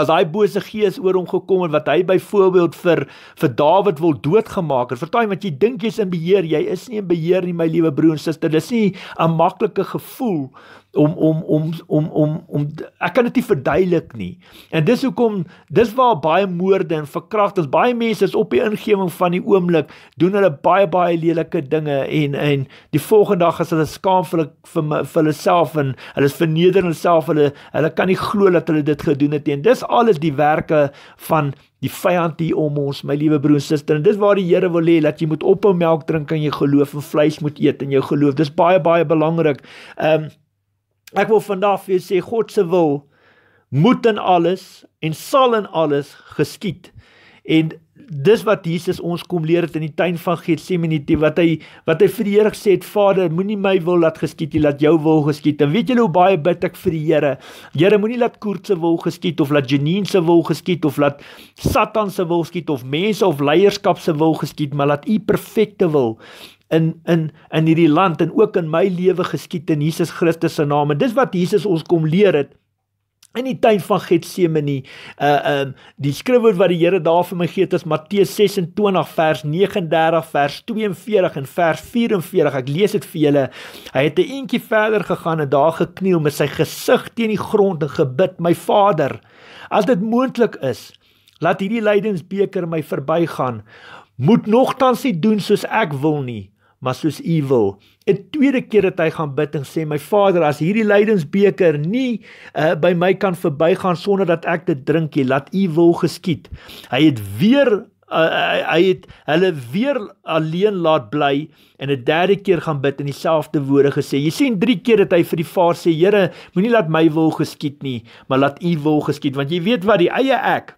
As hy bose gees oor hom gekom het wat hy byvoorbeeld vir vir Dawid wil doodgemaak het. Vertel my wat jy dink jy's in beheer. Jy is nie in beheer nie, my liewe broer en suster. Dis nie 'n maklike gevoel om om om om om om ek kan dit nie verduidelik nie. En dis hoekom dis waar baie moorde en verkrachtings, baie mense is op die ingewing van die oomblik doen hulle baie baie lelike dinge en en die volgende dag is hulle skaamvullik vir vir hulle self en hulle is verneder hulle self, hulle hulle kan nie glo dat hulle dit gedoen het nie. En dis alles die werke van die vyand hier om ons my liewe broer en suster en dis waar die Here wil hê dat jy moet ophou melk drink en jy geloof en vleis moet eet en jou geloof dis baie baie belangrik. Ehm um, Ek wil vandag vir julle sê God se wil moet in alles en sal in alles geskied. En dis wat Jesus ons kom leer het in die tuin van Getsemane wat hy wat hy vir die Here gesê het Vader moenie my wil laat geskied nie laat jou wil geskied en weet julle hoe baie bid ek vir die Here Here moenie laat koerts se wil geskied of laat Janine se wil geskied of laat Satan se wil geskied of mense of leierskap se wil geskied maar laat u perfekte wil in in in hierdie land en ook in my lewe geskied in Jesus Christus se naam. En dis wat Jesus ons kom leer het in die tyd van Getsemane. Uh um die skrifwoord wat die Here daar vir my gee het is Matteus 26 vers 39 vers 42 en vers 44. Ek lees dit vir julle. Hy het 'n eentjie verder gegaan en daar gekniel met sy gesig teen die grond en gebid: "My Vader, as dit moontlik is, laat hierdie lydensbeker my verbygaan." moet nogtans nie doen soos ek wil nie maar soos U wil. 'n Tweede keer het hy gaan bid en sê: "My Vader, as hierdie lydensbeker nie uh, by my kan verbygaan sonder dat ek dit drink nie, laat U wil geskied." Hy het weer Uh, hy het hulle weer alleen laat bly en 'n derde keer gaan bid en dieselfde woorde gesê. Jy sien drie keer dat hy vir die Vader sê: "Here, moenie laat my wil geskied nie, maar laat U wil geskied," want jy weet wat die eie ek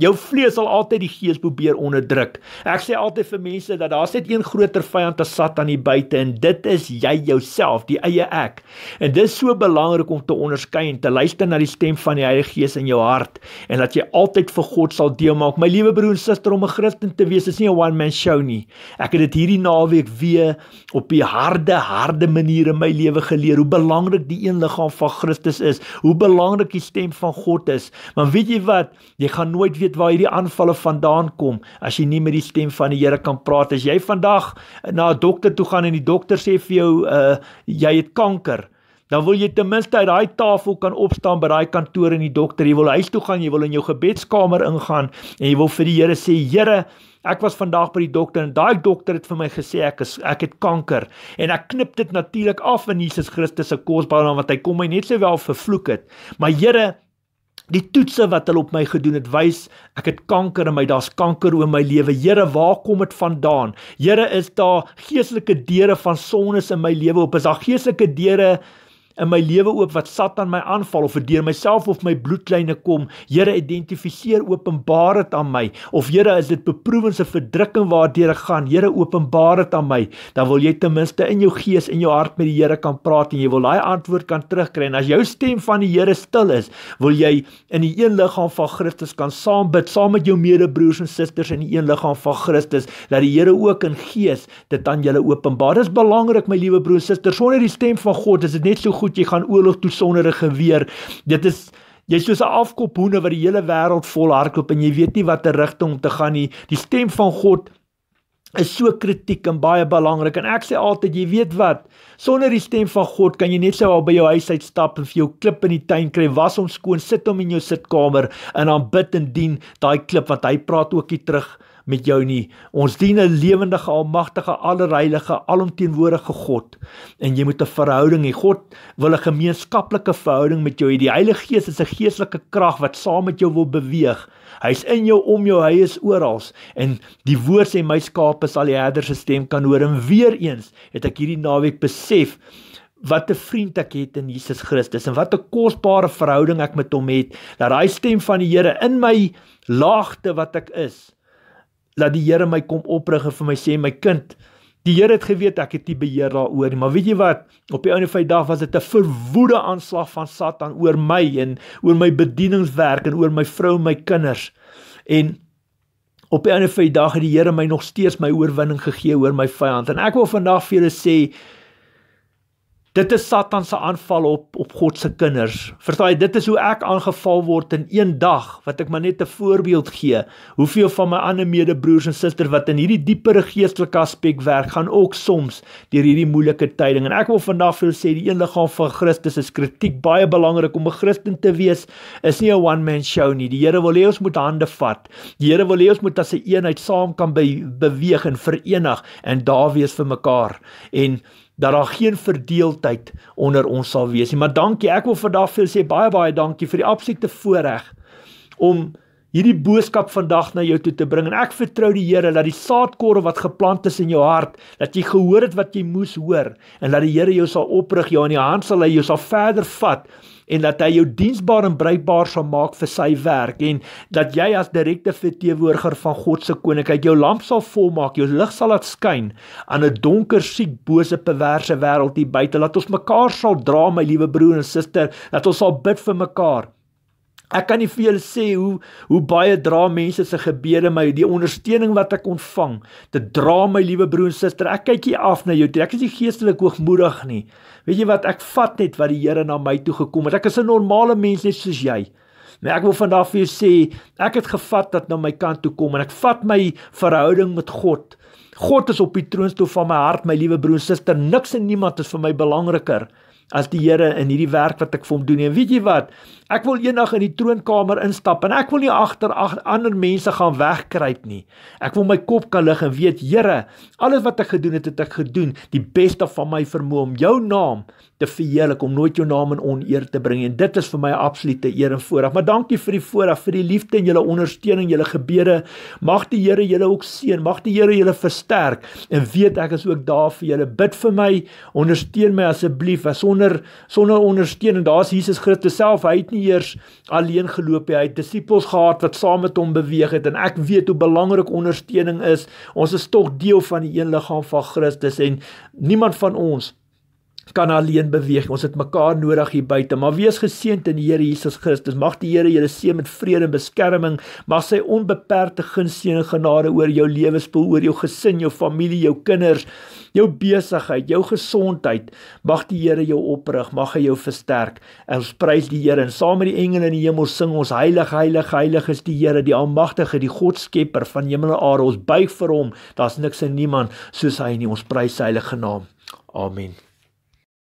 Jou vlees sal altyd die gees probeer onderdruk. Ek sê altyd vir mense dat daar net een groter vyand te Satan hier buite en dit is jy jouself, die eie ek. En dit is so belangrik om te onderskei en te luister na die stem van die Heilige Gees in jou hart en dat jy altyd vir God sal deemaak. My liewe broer en suster om 'n Christen te wees is nie 'n one man show nie. Ek het dit hierdie naweek weer op die harde, harde manier in my lewe geleer hoe belangrik die een liggaam van Christus is, hoe belangrik die stem van God is. Want weet jy wat? Jy gaan nooit weer weet waar hierdie aanvalle vandaan kom as jy nie met die stem van die Here kan praat as jy vandag na 'n dokter toe gaan en die dokter sê vir jou uh jy het kanker dan wil jy ten minste uit daai tafel kan opstaan by daai kantoor en die dokter jy wil huis toe gaan jy wil in jou gebedskamer ingaan en jy wil vir die Here sê Here Ek was vandag by die dokter en daai dokter het vir my gesê ek is ek het kanker en ek knip dit natuurlik af in Jesus Christus se kosbare naam want hy kom my net sowel vervloek het maar Here Die toetse wat hulle op my gedoen het wys, ek het kanker in my, daar's kanker oor my lewe. Here, waar kom dit vandaan? Here, is daar geestelike deure van sones in my lewe op? Is daar geestelike deure uh in my lewe oop wat Satan my aanval of verdeer myself of my bloedlyne kom. Here, identifiseer openbaar dit aan my. Of Here, is dit beproewings of verdrukking waartoe ek gaan? Here, openbaar dit aan my. Dan wil jy ten minste in jou gees en jou hart met die Here kan praat en jy wil daai antwoord kan terugkry. En as jou stem van die Here stil is, wil jy in die een liggaam van Christus kan saam bid, saam met jou medebroers en susters in die een liggaam van Christus, dat die Here ook in gees dit aan julle openbaar. Dit is belangrik my liewe broers en susters, sonder die stem van God is dit net so goed goed, jy gaan oorlog toe sonder 'n geweer. Dit is jy's soos 'n afkophoene wat die hele wêreld vol hardloop en jy weet nie watter rigting om te gaan nie. Die stem van God is so kritiek en baie belangrik en ek sê altyd jy weet wat sonder die stem van God kan jy net sou al by jou huis uit stap en vir jou klip in die tuin kry was hom skoon sit hom in jou sitkamer en aanbid en dien daai klip wat hy praat ookie terug met jou nie. Ons dien 'n lewendige, almagtige, allerheilige, alomteenwoordige God en jy moet 'n verhouding hê. God wil 'n gemeenskaplike verhouding met jou hê. Die Heilige Gees is 'n geestelike krag wat saam met jou wil beweeg. Hy's in jou, om jou, hy is oral. En die Woord sê my skape sal die herder se stem kan hoor en weer eens het ek hierdie naweek besef wat 'n vriend ek het in Jesus Christus en wat 'n kosbare verhouding ek met hom het dat hy stem van die Here in my laagte wat ek is laat die Here my kom oprig en vir my sê my kind die Here het geweet ek het nie beheer daaroor nie maar weet jy wat op die ouene van die dag was dit 'n verwoede aanslag van Satan oor my en oor my bedieningswerk en oor my vrou en my kinders en op die ouene van die dag het die Here my nog steeds my oorwinning gegee oor my vyand en ek wil vandag vir julle sê Dit is Satan se aanval op op God se kinders. Verstaan jy, dit is hoe ek aangeval word in een dag wat ek maar net 'n voorbeeld gee. Hoeveel van my ander medebroers en susters wat in hierdie dieper geestelike aspek werk, gaan ook soms deur hierdie moeilike tyding. En ek wil vandag vir julle sê die een liggaam van Christus is kritiek baie belangrik om 'n Christen te wees. Is nie 'n one man show nie. Die Here wil hê ons moet hande vat. Die Here wil hê ons moet as 'n eenheid saam kan be beweeg en verenig en daar wees vir mekaar. En dat daar geen verdeeldheid onder ons sal wees nie. Maar dankie, ek wil vandag vir julle sê baie baie dankie vir die absolute voorreg om hierdie boodskap vandag na jou toe te bring. En ek vertrou die Here dat die saadkorre wat geplant is in jou hart, dat jy gehoor het wat jy moes hoor en dat die Here jou sal oprig, jou in die hand sal hê, jou sal verder vat en dat hy jou diensbaar en bruikbaar sal maak vir sy werk en dat jy as direkte verteenwoordiger van God se koninkryk jou lamp sal volmaak, jou lig sal laat skyn aan 'n donker, siek, bose, perverse wêreld hier buite. Laat ons mekaar sal dra, my liewe broer en suster, dat ons sal bid vir mekaar. Ek kan nie vir julle sê hoe hoe baie dra mense se gebede my, die ondersteuning wat ek ontvang, te dra my liewe broer en suster. Ek kyk hier af na jou. Ek is nie geestelik hoogmoedig nie. Weet jy wat? Ek vat net wat die Here na my toe gekom het. Ek is 'n normale mens net soos jy. Maar ek wil vandag vir jou sê, ek het gevat dat na my kant toe kom en ek vat my verhouding met God. God is op die troonstoel van my hart, my liewe broer en suster. Niks en niemand is vir my belangriker as die Here in hierdie werk wat ek vir hom doen. En weet jy wat? Ek wil eendag in die troonkamer instap en ek wil nie agter ag ander mense gaan wegkruip nie. Ek wil my kop kan lig en weet, Here, alles wat ek gedoen het, het ek gedoen die beste van my vermoë om jou naam te verheerlik, om nooit jou naam in oneer te bring nie. En dit is vir my 'n absolute eer en voorreg. Maar dankie vir die voorreg, vir die liefde en julle ondersteuning, julle gebede. Mag die Here julle ook seën. Mag die Here julle versterk en weet ek is ook daar vir julle. Bid vir my, ondersteun my asseblief. Sonder sonder ondersteuning, daar's Jesus Christus self. Hy het nie eers alleen geloop het. Hy het disippels gehad wat saam met hom beweeg het en ek weet hoe belangrik ondersteuning is. Ons is tog deel van die een liggaam van Christus en niemand van ons kan alleen beweeg. Ons het mekaar nodig hier buite. Maar wees geseënd in die Here Jesus Christus. Mag die Here julle seën met vrede en beskerming. Mag sy onbeperkte guns en genade oor jou lewe spoel, oor jou gesin, jou familie, jou kinders jou besigheid, jou gesondheid, mag die Here jou oprig, mag hy jou versterk. Ons prys die Here en saam met die engele in die hemel sing ons heilig, heilig, heilig is die Here, die almagtige, die God skepper van hemel en aarde. Ons buig vir hom. Daar's niks en niemand soos hy nie. Ons prys sy heilige naam. Amen.